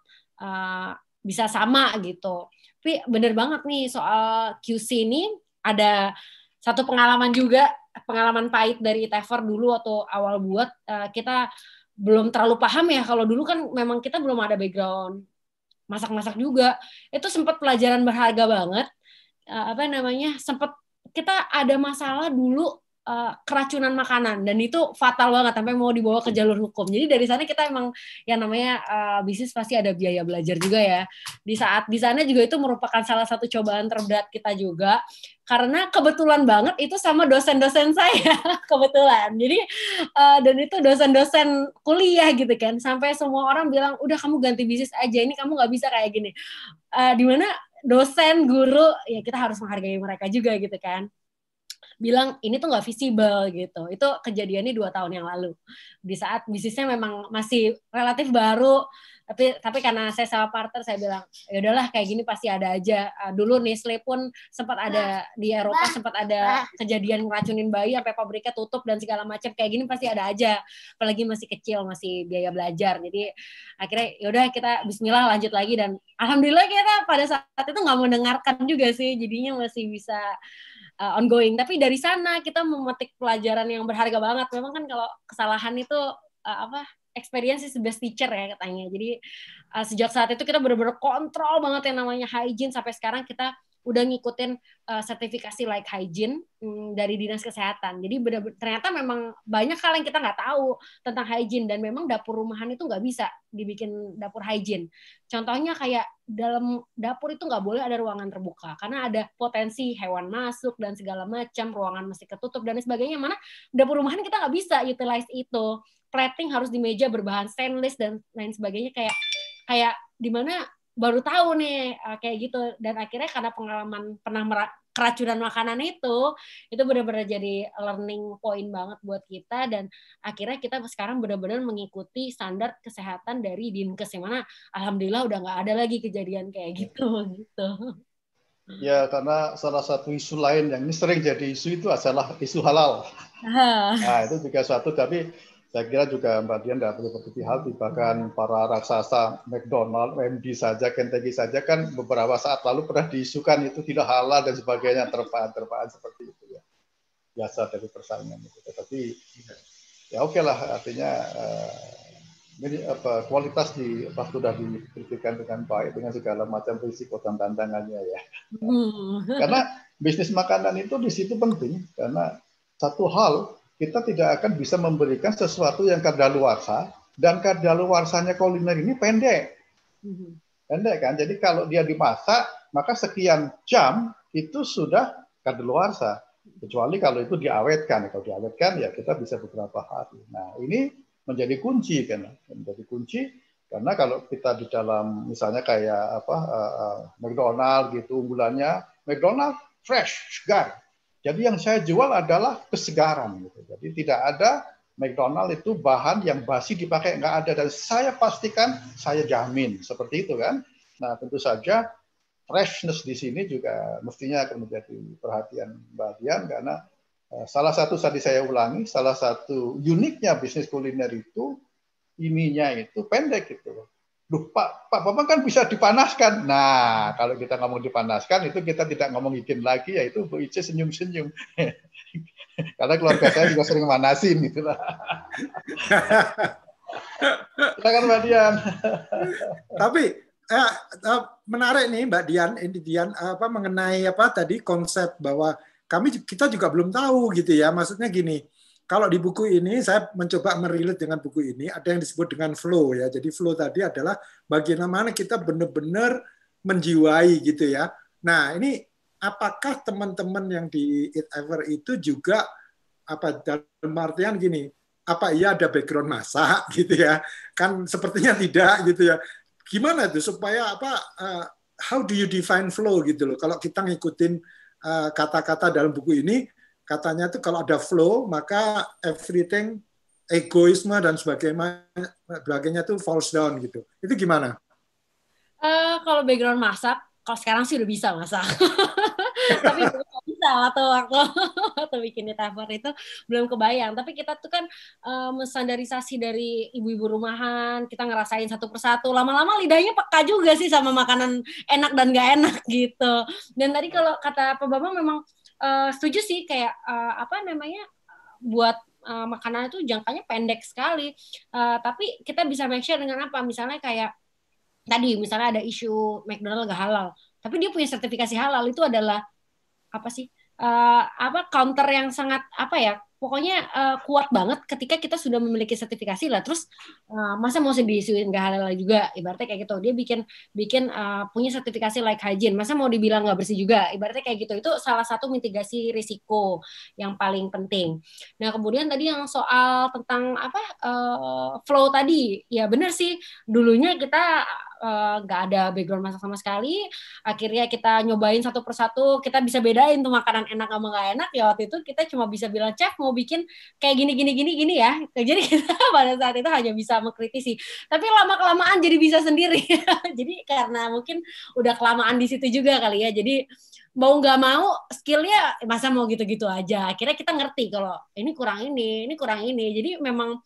uh, bisa sama gitu tapi bener banget nih soal QC ini ada satu pengalaman juga pengalaman pahit dari Tever dulu atau awal buat uh, kita belum terlalu paham ya kalau dulu kan memang kita belum ada background masak-masak juga itu sempat pelajaran berharga banget uh, apa namanya sempat kita ada masalah dulu uh, keracunan makanan dan itu fatal banget sampai mau dibawa ke jalur hukum. Jadi dari sana kita emang yang namanya uh, bisnis pasti ada biaya belajar juga ya. Di saat di sana juga itu merupakan salah satu cobaan terberat kita juga karena kebetulan banget itu sama dosen-dosen saya kebetulan. Jadi uh, dan itu dosen-dosen kuliah gitu kan sampai semua orang bilang udah kamu ganti bisnis aja ini kamu nggak bisa kayak gini. Uh, dimana dosen guru ya kita harus menghargai mereka juga gitu kan bilang ini tuh nggak visible gitu. Itu kejadiannya dua tahun yang lalu. Di saat bisnisnya memang masih relatif baru, tapi tapi karena saya sama partner saya bilang ya udahlah kayak gini pasti ada aja. Ah, dulu Nestle pun sempat ada di Eropa sempat ada kejadian ngeracunin bayi sampai pabriknya tutup dan segala macam kayak gini pasti ada aja. Apalagi masih kecil, masih biaya belajar. Jadi akhirnya yaudah kita Bismillah lanjut lagi dan alhamdulillah kita pada saat itu nggak mendengarkan juga sih. Jadinya masih bisa uh, ongoing tapi dari sana kita memetik pelajaran yang berharga banget memang kan kalau kesalahan itu uh, apa experience is the best teacher ya katanya jadi uh, sejak saat itu kita benar-benar kontrol banget yang namanya hygiene sampai sekarang kita udah ngikutin uh, sertifikasi like hygiene um, dari dinas kesehatan. Jadi benar ternyata memang banyak hal yang kita nggak tahu tentang hygiene dan memang dapur rumahan itu nggak bisa dibikin dapur hygiene. Contohnya kayak dalam dapur itu nggak boleh ada ruangan terbuka karena ada potensi hewan masuk dan segala macam ruangan masih ketutup dan sebagainya. Mana dapur rumahan kita nggak bisa utilize itu. Plating harus di meja berbahan stainless dan lain sebagainya kayak kayak di mana baru tahu nih uh, kayak gitu dan akhirnya karena pengalaman pernah keracunan makanan itu itu benar-benar jadi learning point banget buat kita dan akhirnya kita sekarang benar-benar mengikuti standar kesehatan dari dinkes yang mana alhamdulillah udah nggak ada lagi kejadian kayak gitu gitu ya karena salah satu isu lain yang ini sering jadi isu itu adalah isu halal nah itu juga suatu tapi saya kira juga Mbak Dian tidak perlu berhenti. hal hmm. bahkan para raksasa McDonald, MD saja, Kentucky saja kan beberapa saat lalu pernah diisukan itu tidak halal dan sebagainya terpaan-terpaan seperti itu ya biasa dari persaingan itu. Tetapi ya oke lah artinya eh, ini apa kualitas di pas sudah diberikan dengan baik dengan segala macam risiko dan tantangannya ya. Hmm. karena bisnis makanan itu di situ penting karena satu hal kita tidak akan bisa memberikan sesuatu yang kadaluarsa dan kadaluarsanya kuliner ini pendek. Mm-hmm. Pendek kan? Jadi kalau dia dimasak, maka sekian jam itu sudah kadaluarsa. Kecuali kalau itu diawetkan. Kalau diawetkan ya kita bisa beberapa hari. Nah, ini menjadi kunci kan. Menjadi kunci karena kalau kita di dalam misalnya kayak apa uh, McDonald gitu unggulannya McDonald fresh segar jadi yang saya jual adalah kesegaran. Gitu. Jadi tidak ada McDonald itu bahan yang basi dipakai nggak ada dan saya pastikan saya jamin seperti itu kan. Nah tentu saja freshness di sini juga mestinya akan menjadi perhatian Mbak karena eh, salah satu tadi saya ulangi salah satu uniknya bisnis kuliner itu ininya itu pendek gitu Loh, Pak, Pak Bambang kan bisa dipanaskan. Nah, kalau kita ngomong dipanaskan itu kita tidak ngomong izin lagi yaitu Bu Ice senyum-senyum. Karena keluarga saya juga sering manasin gitu lah. Silakan Mbak Dian. Tapi eh, eh, menarik nih Mbak Dian, ini Dian apa mengenai apa tadi konsep bahwa kami kita juga belum tahu gitu ya. Maksudnya gini, kalau di buku ini saya mencoba merilis dengan buku ini ada yang disebut dengan flow ya. Jadi flow tadi adalah bagaimana kita benar-benar menjiwai gitu ya. Nah, ini apakah teman-teman yang di It Ever itu juga apa dalam artian gini, apa iya ada background masa gitu ya? Kan sepertinya tidak gitu ya. Gimana tuh supaya apa uh, how do you define flow gitu loh. Kalau kita ngikutin eh, kata-kata uh, dalam buku ini, katanya itu kalau ada flow maka everything egoisme dan sebagainya sebagainya itu falls down gitu. Itu gimana? Uh, kalau background masak, kalau sekarang sih udah bisa masak. Tapi belum bisa waktu waktu atau bikin favorit itu belum kebayang. Tapi kita tuh kan um, eh, standarisasi dari ibu-ibu rumahan, kita ngerasain satu persatu. Lama-lama lidahnya peka juga sih sama makanan enak dan gak enak gitu. Dan tadi kalau kata Pak bapak memang uh, setuju sih kayak uh, apa namanya buat uh, eh, makanan itu jangkanya pendek sekali. Uh, tapi kita bisa make sure dengan apa? Misalnya kayak tadi misalnya ada isu McDonald gak halal, tapi dia punya sertifikasi halal itu adalah apa sih? Uh, apa counter yang sangat apa ya pokoknya uh, kuat banget ketika kita sudah memiliki sertifikasi lah terus uh, masa mau diisuin gak halal juga ibaratnya kayak gitu dia bikin bikin uh, punya sertifikasi like hygiene masa mau dibilang nggak bersih juga ibaratnya kayak gitu itu salah satu mitigasi risiko yang paling penting nah kemudian tadi yang soal tentang apa uh, flow tadi ya benar sih dulunya kita nggak uh, ada background masak sama sekali akhirnya kita nyobain satu persatu kita bisa bedain tuh makanan enak sama nggak enak ya waktu itu kita cuma bisa bilang chef mau bikin kayak gini gini gini gini ya jadi kita pada saat itu hanya bisa mengkritisi tapi lama kelamaan jadi bisa sendiri jadi karena mungkin udah kelamaan di situ juga kali ya jadi mau nggak mau skillnya masa mau gitu-gitu aja akhirnya kita ngerti kalau ini kurang ini ini kurang ini jadi memang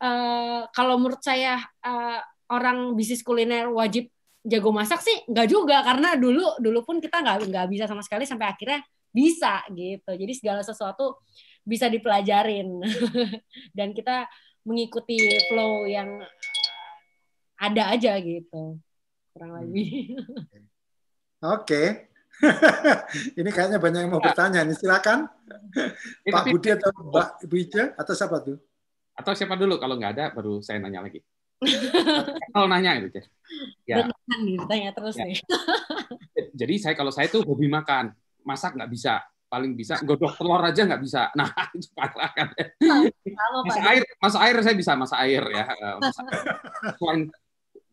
uh, kalau menurut saya uh, orang bisnis kuliner wajib jago masak sih nggak juga karena dulu dulu pun kita nggak nggak bisa sama sekali sampai akhirnya bisa gitu jadi segala sesuatu bisa dipelajarin dan kita mengikuti flow yang ada aja gitu kurang hmm. lebih oke okay. ini kayaknya banyak yang mau ya. bertanya nih silakan ya, Pak tapi... Budi atau Mbak Ica atau siapa tuh atau siapa dulu kalau nggak ada baru saya nanya lagi kalau nanya gitu ya Beneran, tanya terus ya. nih jadi saya kalau saya tuh hobi makan masak nggak bisa paling bisa godok telur aja nggak bisa nah itu parah kan mas air mas air saya bisa mas air ya eh, mas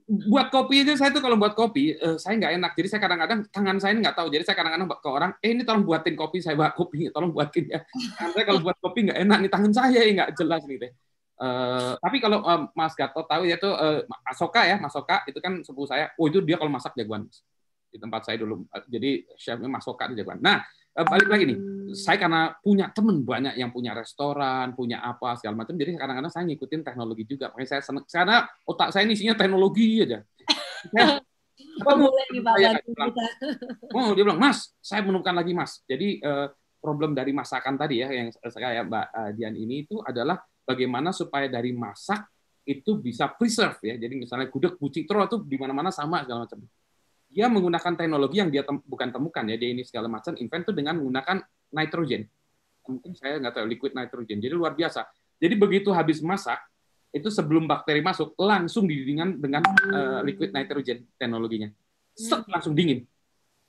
buat kopi aja saya tuh kalau buat kopi eh, saya nggak enak jadi saya kadang-kadang tangan saya nggak tahu jadi saya kadang-kadang ke orang eh ini tolong buatin kopi saya buat kopi tolong buatin ya tangan saya kalau buat kopi nggak enak nih tangan saya ya nggak jelas nih deh Uh, tapi kalau uh, Mas Gatot tahu ya tuh uh, Asoka ya, Masoka itu kan sepupu saya. Oh itu dia kalau masak jagoan di tempat saya dulu. Jadi chefnya Masoka di jagoan. Nah Eh, balik lagi nih saya karena punya temen banyak yang punya restoran, punya apa segala macam, jadi kadang-kadang saya ngikutin teknologi juga. Makanya saya seneng karena otak saya ini isinya teknologi aja. Oh, dia bilang, "Mas, saya menemukan lagi, Mas." Jadi eh, problem dari masakan tadi ya yang saya Mbak eh, Dian ini itu adalah bagaimana supaya dari masak itu bisa preserve ya. Jadi misalnya gudeg bucitro itu di mana-mana sama segala macam dia menggunakan teknologi yang dia tem bukan temukan ya dia ini segala macam invent itu dengan menggunakan nitrogen mungkin saya nggak tahu liquid nitrogen jadi luar biasa jadi begitu habis masak itu sebelum bakteri masuk langsung didingin dengan uh, liquid nitrogen teknologinya Set, hmm. langsung dingin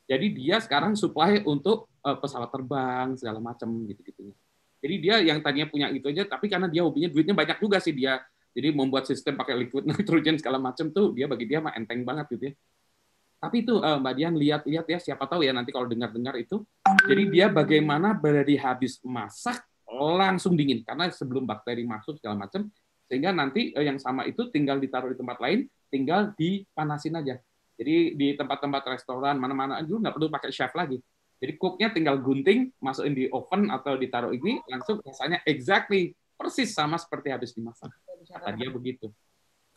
jadi dia sekarang supply untuk uh, pesawat terbang segala macam gitu gitunya jadi dia yang tadinya punya itu aja tapi karena dia hobinya duitnya banyak juga sih dia jadi membuat sistem pakai liquid nitrogen segala macam tuh dia bagi dia mah enteng banget gitu ya tapi itu uh, Mbak Dian lihat-lihat ya siapa tahu ya nanti kalau dengar-dengar itu jadi dia bagaimana dari habis masak langsung dingin karena sebelum bakteri masuk segala macam sehingga nanti uh, yang sama itu tinggal ditaruh di tempat lain tinggal dipanasin aja jadi di tempat-tempat restoran mana-mana juga nggak perlu pakai chef lagi jadi cooknya tinggal gunting masukin di oven atau ditaruh ini langsung rasanya exactly persis sama seperti habis dimasak Tadinya dia begitu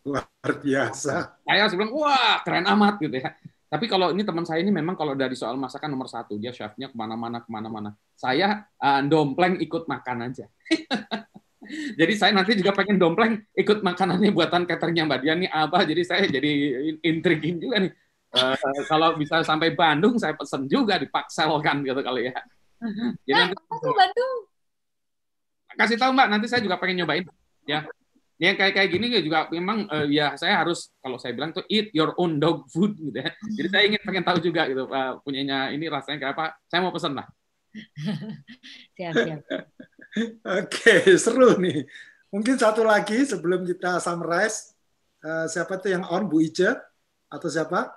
Luar biasa. Saya sebelum wah keren amat gitu ya. Tapi kalau ini teman saya ini memang kalau dari soal masakan nomor satu dia chefnya kemana-mana kemana-mana. Saya uh, dompleng ikut makan aja. jadi saya nanti juga pengen dompleng ikut makanannya buatan cateringnya Mbak Dian nih apa. Jadi saya jadi intriguing juga nih. Uh, kalau bisa sampai Bandung saya pesen juga dipakselkan gitu kali ya. Jadi nah, nanti, Bandung. Kasih tahu Mbak, nanti saya juga pengen nyobain ya yang kayak kayak gini juga memang uh, ya saya harus kalau saya bilang tuh eat your own dog food gitu ya. Jadi saya ingin pengen tahu juga gitu uh, punyanya ini rasanya kayak apa. Saya mau pesen lah. siap siap. Oke okay, seru nih. Mungkin satu lagi sebelum kita summarize uh, siapa tuh yang on Bu Ice atau siapa?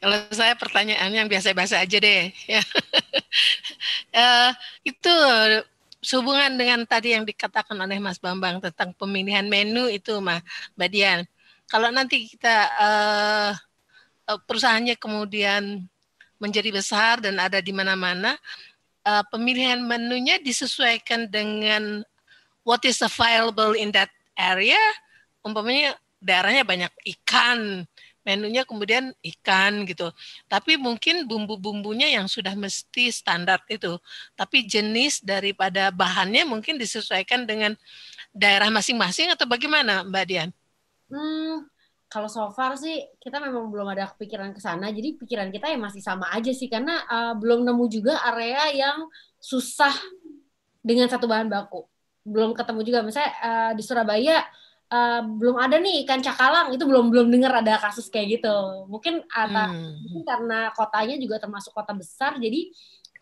Kalau saya pertanyaan yang biasa-biasa aja deh. uh, itu sehubungan dengan tadi yang dikatakan oleh Mas Bambang tentang pemilihan menu itu Mbak Mbak Dian. Kalau nanti kita uh, perusahaannya kemudian menjadi besar dan ada di mana-mana, uh, pemilihan menunya disesuaikan dengan what is available in that area. Umpamanya daerahnya banyak ikan, menunya kemudian ikan gitu. Tapi mungkin bumbu-bumbunya yang sudah mesti standar itu. Tapi jenis daripada bahannya mungkin disesuaikan dengan daerah masing-masing atau bagaimana Mbak Dian? Hmm, kalau so far sih kita memang belum ada pikiran ke sana. Jadi pikiran kita ya masih sama aja sih karena uh, belum nemu juga area yang susah dengan satu bahan baku. Belum ketemu juga misalnya uh, di Surabaya uh, belum ada nih ikan cakalang itu belum belum dengar ada kasus kayak gitu mungkin ada hmm. mungkin karena kotanya juga termasuk kota besar jadi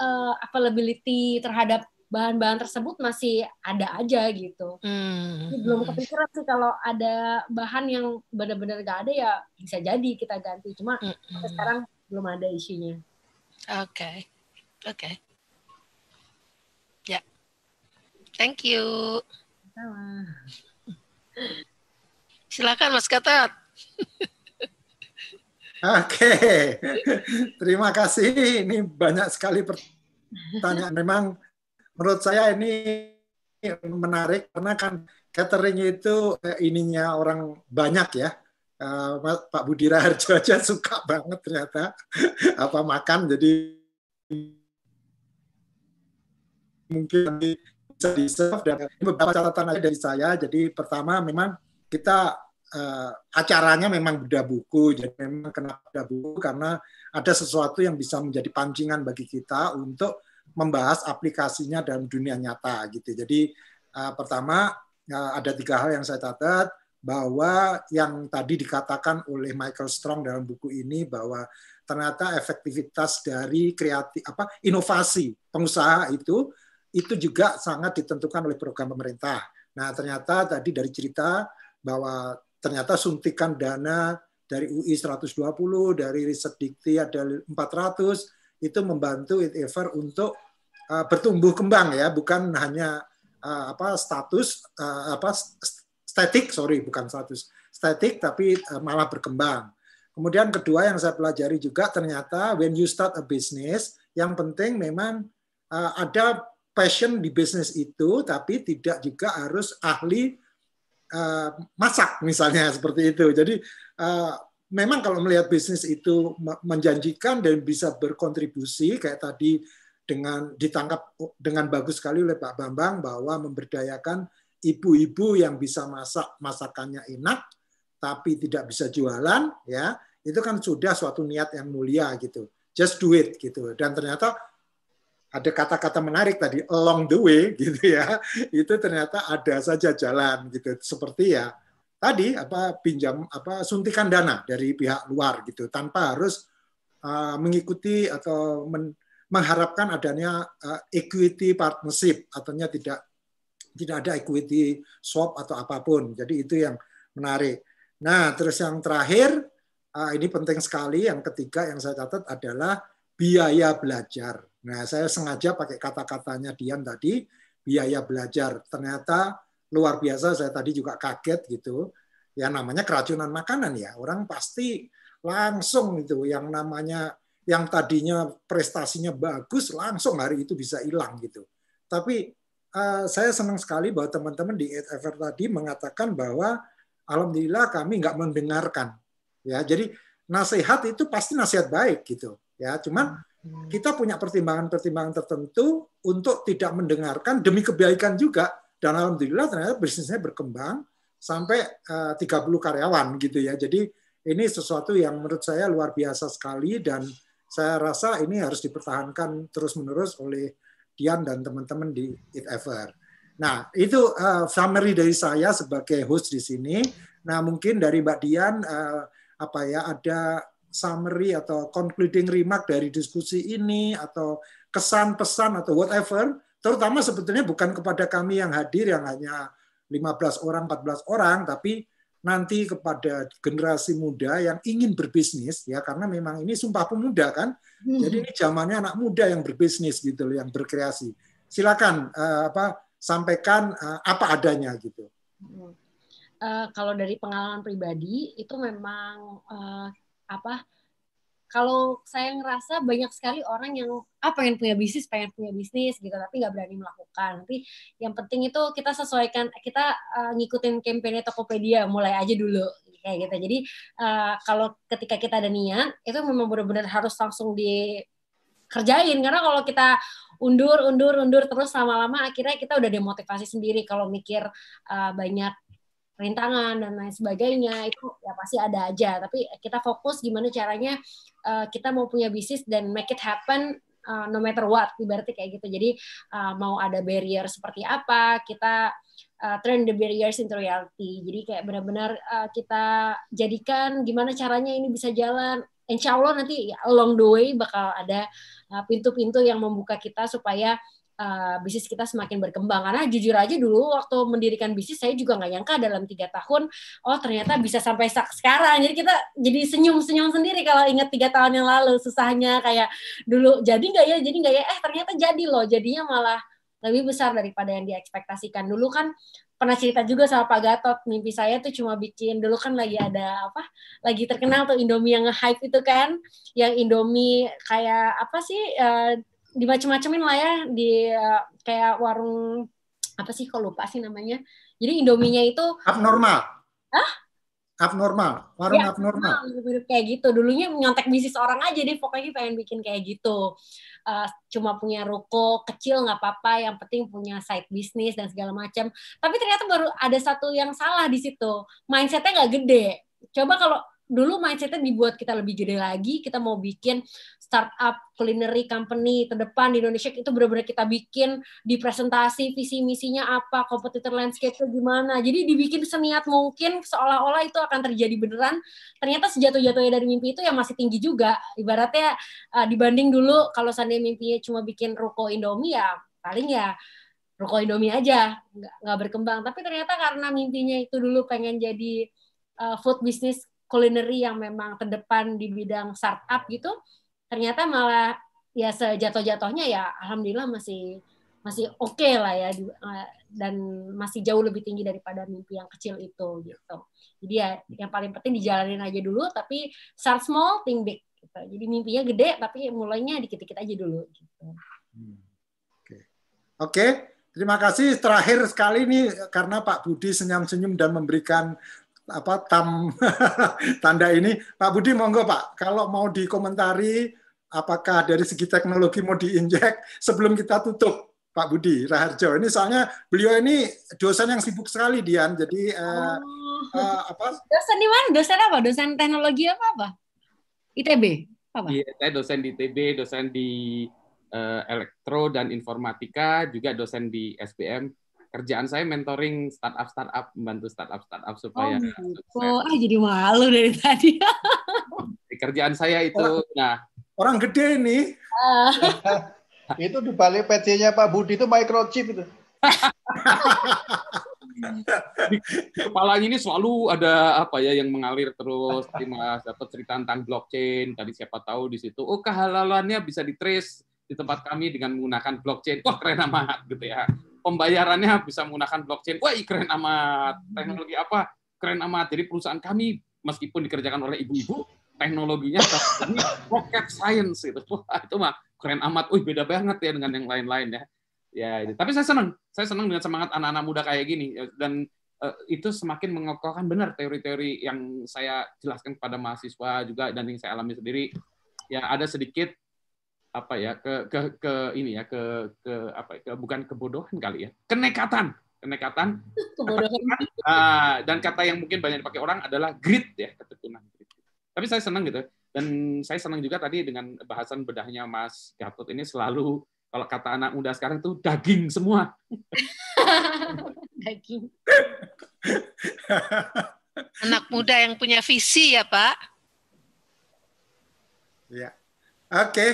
uh, availability terhadap bahan-bahan tersebut masih ada aja gitu hmm. belum kepikiran sih kalau ada bahan yang benar-benar gak ada ya bisa jadi kita ganti cuma hmm. sekarang belum ada isinya oke okay. oke okay. ya yeah. thank you Sama. Silakan Mas Gatot. Oke, terima kasih. Ini banyak sekali pertanyaan. Memang menurut saya ini menarik karena kan catering itu eh, ininya orang banyak ya. Uh, Pak Budi Raharjo aja suka banget ternyata apa makan jadi mungkin bisa serve dan ini beberapa catatan aja dari saya. Jadi pertama memang kita uh, acaranya memang beda buku. Jadi memang kena beda buku karena ada sesuatu yang bisa menjadi pancingan bagi kita untuk membahas aplikasinya dalam dunia nyata gitu. Jadi uh, pertama uh, ada tiga hal yang saya catat bahwa yang tadi dikatakan oleh Michael Strong dalam buku ini bahwa ternyata efektivitas dari kreatif apa inovasi pengusaha itu itu juga sangat ditentukan oleh program pemerintah. Nah, ternyata tadi dari cerita bahwa ternyata suntikan dana dari UI 120, dari riset dikti ada 400, itu membantu Ever untuk uh, bertumbuh kembang ya, bukan hanya uh, apa status uh, apa statik, sorry, bukan status statik, tapi uh, malah berkembang. Kemudian kedua yang saya pelajari juga ternyata when you start a business, yang penting memang uh, ada passion di bisnis itu, tapi tidak juga harus ahli uh, masak misalnya seperti itu. Jadi uh, memang kalau melihat bisnis itu menjanjikan dan bisa berkontribusi kayak tadi dengan ditangkap dengan bagus sekali oleh Pak Bambang bahwa memberdayakan ibu-ibu yang bisa masak masakannya enak tapi tidak bisa jualan ya itu kan sudah suatu niat yang mulia gitu just do it gitu dan ternyata ada kata-kata menarik tadi along the way gitu ya itu ternyata ada saja jalan gitu seperti ya tadi apa pinjam apa suntikan dana dari pihak luar gitu tanpa harus uh, mengikuti atau men, mengharapkan adanya uh, equity partnership ataunya tidak tidak ada equity swap atau apapun jadi itu yang menarik nah terus yang terakhir uh, ini penting sekali yang ketiga yang saya catat adalah biaya belajar Nah, saya sengaja pakai kata-katanya Dian tadi, biaya belajar. Ternyata luar biasa, saya tadi juga kaget gitu. Ya namanya keracunan makanan ya. Orang pasti langsung itu yang namanya yang tadinya prestasinya bagus langsung hari itu bisa hilang gitu. Tapi uh, saya senang sekali bahwa teman-teman di Ever tadi mengatakan bahwa alhamdulillah kami nggak mendengarkan. Ya, jadi nasihat itu pasti nasihat baik gitu. Ya, cuman hmm Hmm. Kita punya pertimbangan-pertimbangan tertentu untuk tidak mendengarkan demi kebaikan juga dan alhamdulillah ternyata bisnisnya berkembang sampai eh, uh, 30 karyawan gitu ya. Jadi ini sesuatu yang menurut saya luar biasa sekali dan saya rasa ini harus dipertahankan terus-menerus oleh Dian dan teman-teman di It Ever. Nah, itu uh, summary dari saya sebagai host di sini. Nah, mungkin dari Mbak Dian uh, apa ya ada summary atau concluding remark dari diskusi ini atau kesan pesan atau whatever terutama sebetulnya bukan kepada kami yang hadir yang hanya 15 orang 14 orang tapi nanti kepada generasi muda yang ingin berbisnis ya karena memang ini sumpah pemuda kan hmm. jadi ini zamannya anak muda yang berbisnis gitu loh yang berkreasi silakan uh, apa sampaikan uh, apa adanya gitu uh, kalau dari pengalaman pribadi itu memang uh, apa kalau saya ngerasa banyak sekali orang yang ah pengen punya bisnis pengen punya bisnis gitu tapi nggak berani melakukan nanti yang penting itu kita sesuaikan kita uh, ngikutin kampanye Tokopedia mulai aja dulu kayak gitu jadi uh, kalau ketika kita ada niat itu memang benar-benar harus langsung dikerjain karena kalau kita undur undur undur terus lama-lama akhirnya kita udah demotivasi sendiri kalau mikir uh, banyak rintangan dan lain sebagainya itu ya pasti ada aja tapi eh, kita fokus gimana caranya uh, kita mau punya bisnis dan make it happen uh, no matter what berarti kayak gitu jadi uh, mau ada barrier seperti apa kita uh, turn the barriers into reality jadi kayak benar-benar uh, kita jadikan gimana caranya ini bisa jalan Insya Allah nanti along the way bakal ada pintu-pintu uh, yang membuka kita supaya uh, bisnis kita semakin berkembang karena jujur aja dulu waktu mendirikan bisnis saya juga nggak nyangka dalam tiga tahun oh ternyata bisa sampai sekarang jadi kita jadi senyum senyum sendiri kalau ingat tiga tahun yang lalu susahnya kayak dulu jadi nggak ya jadi nggak ya eh ternyata jadi loh jadinya malah lebih besar daripada yang diekspektasikan dulu kan pernah cerita juga sama Pak Gatot mimpi saya tuh cuma bikin dulu kan lagi ada apa lagi terkenal tuh Indomie yang hype itu kan yang Indomie kayak apa sih uh, di macam macemin lah ya di eh, kayak warung apa sih kok lupa sih namanya. Jadi Indominya itu abnormal. Hah? Abnormal, warung ya, abnormal. abnormal. Kayak gitu. Dulunya nyontek bisnis orang aja deh, pokoknya pengen bikin kayak gitu. Uh, cuma punya ruko kecil nggak apa-apa, yang penting punya side bisnis dan segala macam. Tapi ternyata baru ada satu yang salah di situ. Mindsetnya nggak gede. Coba kalau dulu mindsetnya dibuat kita lebih gede lagi kita mau bikin startup culinary company terdepan di Indonesia itu benar-benar kita bikin di presentasi visi misinya apa competitor landscape-nya gimana jadi dibikin seniat mungkin seolah-olah itu akan terjadi beneran ternyata sejatuh-jatuhnya dari mimpi itu yang masih tinggi juga ibaratnya eh, dibanding dulu kalau seandainya mimpinya cuma bikin ruko Indomie ya paling ya ruko Indomie aja nggak berkembang tapi ternyata karena mimpinya itu dulu pengen jadi uh, food business culinary yang memang terdepan di bidang startup gitu ternyata malah ya sejatuh-jatuhnya ya alhamdulillah masih masih oke okay lah ya dan masih jauh lebih tinggi daripada mimpi yang kecil itu gitu. Jadi ya yang paling penting dijalanin aja dulu tapi start small think big gitu. Jadi mimpinya gede tapi mulainya dikit-dikit aja dulu gitu. Hmm. Oke. Okay. Okay. Terima kasih terakhir sekali nih karena Pak Budi senyum-senyum dan memberikan apa tam tanda ini Pak Budi monggo Pak kalau mau dikomentari apakah dari segi teknologi mau diinjek sebelum kita tutup Pak Budi Raharjo ini soalnya beliau ini dosen yang sibuk sekali Dian jadi eh, oh. uh, apa dosen di mana dosen apa dosen teknologi apa apa ITB apa iya saya dosen di ITB dosen di uh, elektro dan informatika juga dosen di SBM kerjaan saya mentoring startup startup membantu startup startup supaya oh, oh ah jadi malu dari tadi kerjaan saya itu orang, nah orang gede nih ah. uh. itu di balik PC-nya Pak Budi itu microchip itu kepala ini selalu ada apa ya yang mengalir terus mas dapat cerita tentang blockchain tadi siapa tahu di situ oh kehalalannya bisa ditrace di tempat kami dengan menggunakan blockchain wah keren amat gitu ya pembayarannya bisa menggunakan blockchain. Wah, keren amat. Teknologi apa? Keren amat. Jadi perusahaan kami meskipun dikerjakan oleh ibu-ibu, teknologinya rocket science itu. Wah, itu mah keren amat. Wih, beda banget ya dengan yang lain-lain ya. Ya, itu. tapi saya senang. Saya senang dengan semangat anak-anak muda kayak gini ya, dan uh, itu semakin mengokohkan benar teori-teori yang saya jelaskan kepada mahasiswa juga dan yang saya alami sendiri. Ya, ada sedikit apa ya ke ke ke ini ya ke ke apa ya, ke bukan kebodohan kali ya kenekatan kenekatan kebodohan uh, dan kata yang mungkin banyak dipakai orang adalah grit ya ketekunan tapi saya senang gitu dan saya senang juga tadi dengan bahasan bedahnya Mas Gatot ini selalu kalau kata anak muda sekarang itu daging semua daging anak muda yang punya visi ya Pak ya oke okay.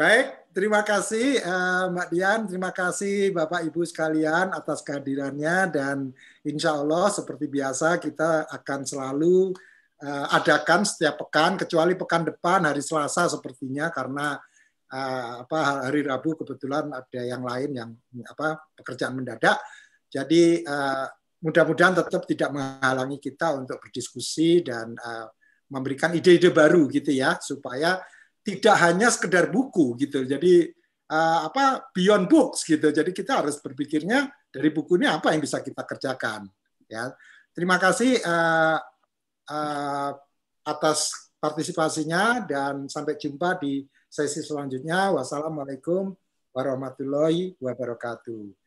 Baik, terima kasih uh, Mbak Dian, terima kasih Bapak Ibu sekalian atas kehadirannya dan insya Allah seperti biasa kita akan selalu eh, adakan setiap pekan, kecuali pekan depan hari Selasa sepertinya karena eh, apa hari Rabu kebetulan ada yang lain yang apa pekerjaan mendadak. Jadi mudah-mudahan tetap tidak menghalangi kita untuk berdiskusi dan memberikan ide-ide baru gitu ya supaya tidak hanya sekedar buku gitu. Jadi uh, apa beyond books gitu. Jadi kita harus berpikirnya dari buku ini apa yang bisa kita kerjakan ya. Terima kasih uh, uh, atas partisipasinya dan sampai jumpa di sesi selanjutnya. Wassalamualaikum warahmatullahi wabarakatuh.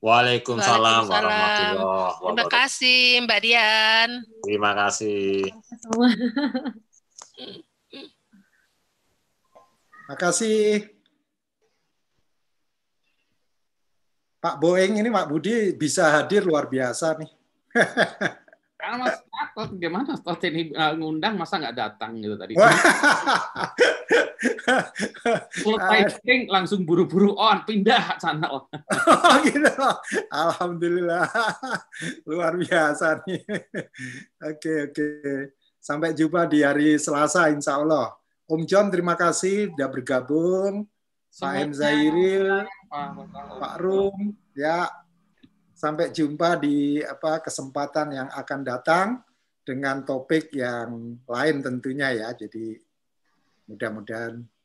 Waalaikumsalam, Waalaikumsalam. warahmatullahi wabarakatuh. Terima kasih Mbak Dian. Terima kasih. Terima kasih Makasih. Pak Boeng ini Pak Budi bisa hadir luar biasa nih. Karena Mas Tato, gimana Tato ini eh, ngundang masa nggak datang gitu tadi. Selesai meeting langsung buru-buru on oh, pindah channel. oh, gitu. Alhamdulillah luar biasa nih. Oke oke. Sampai jumpa di hari Selasa Insya Allah. Om John terima kasih sudah bergabung. Pak M Zairil, Pak Rum, ya sampai jumpa di apa kesempatan yang akan datang dengan topik yang lain tentunya ya. Jadi mudah-mudahan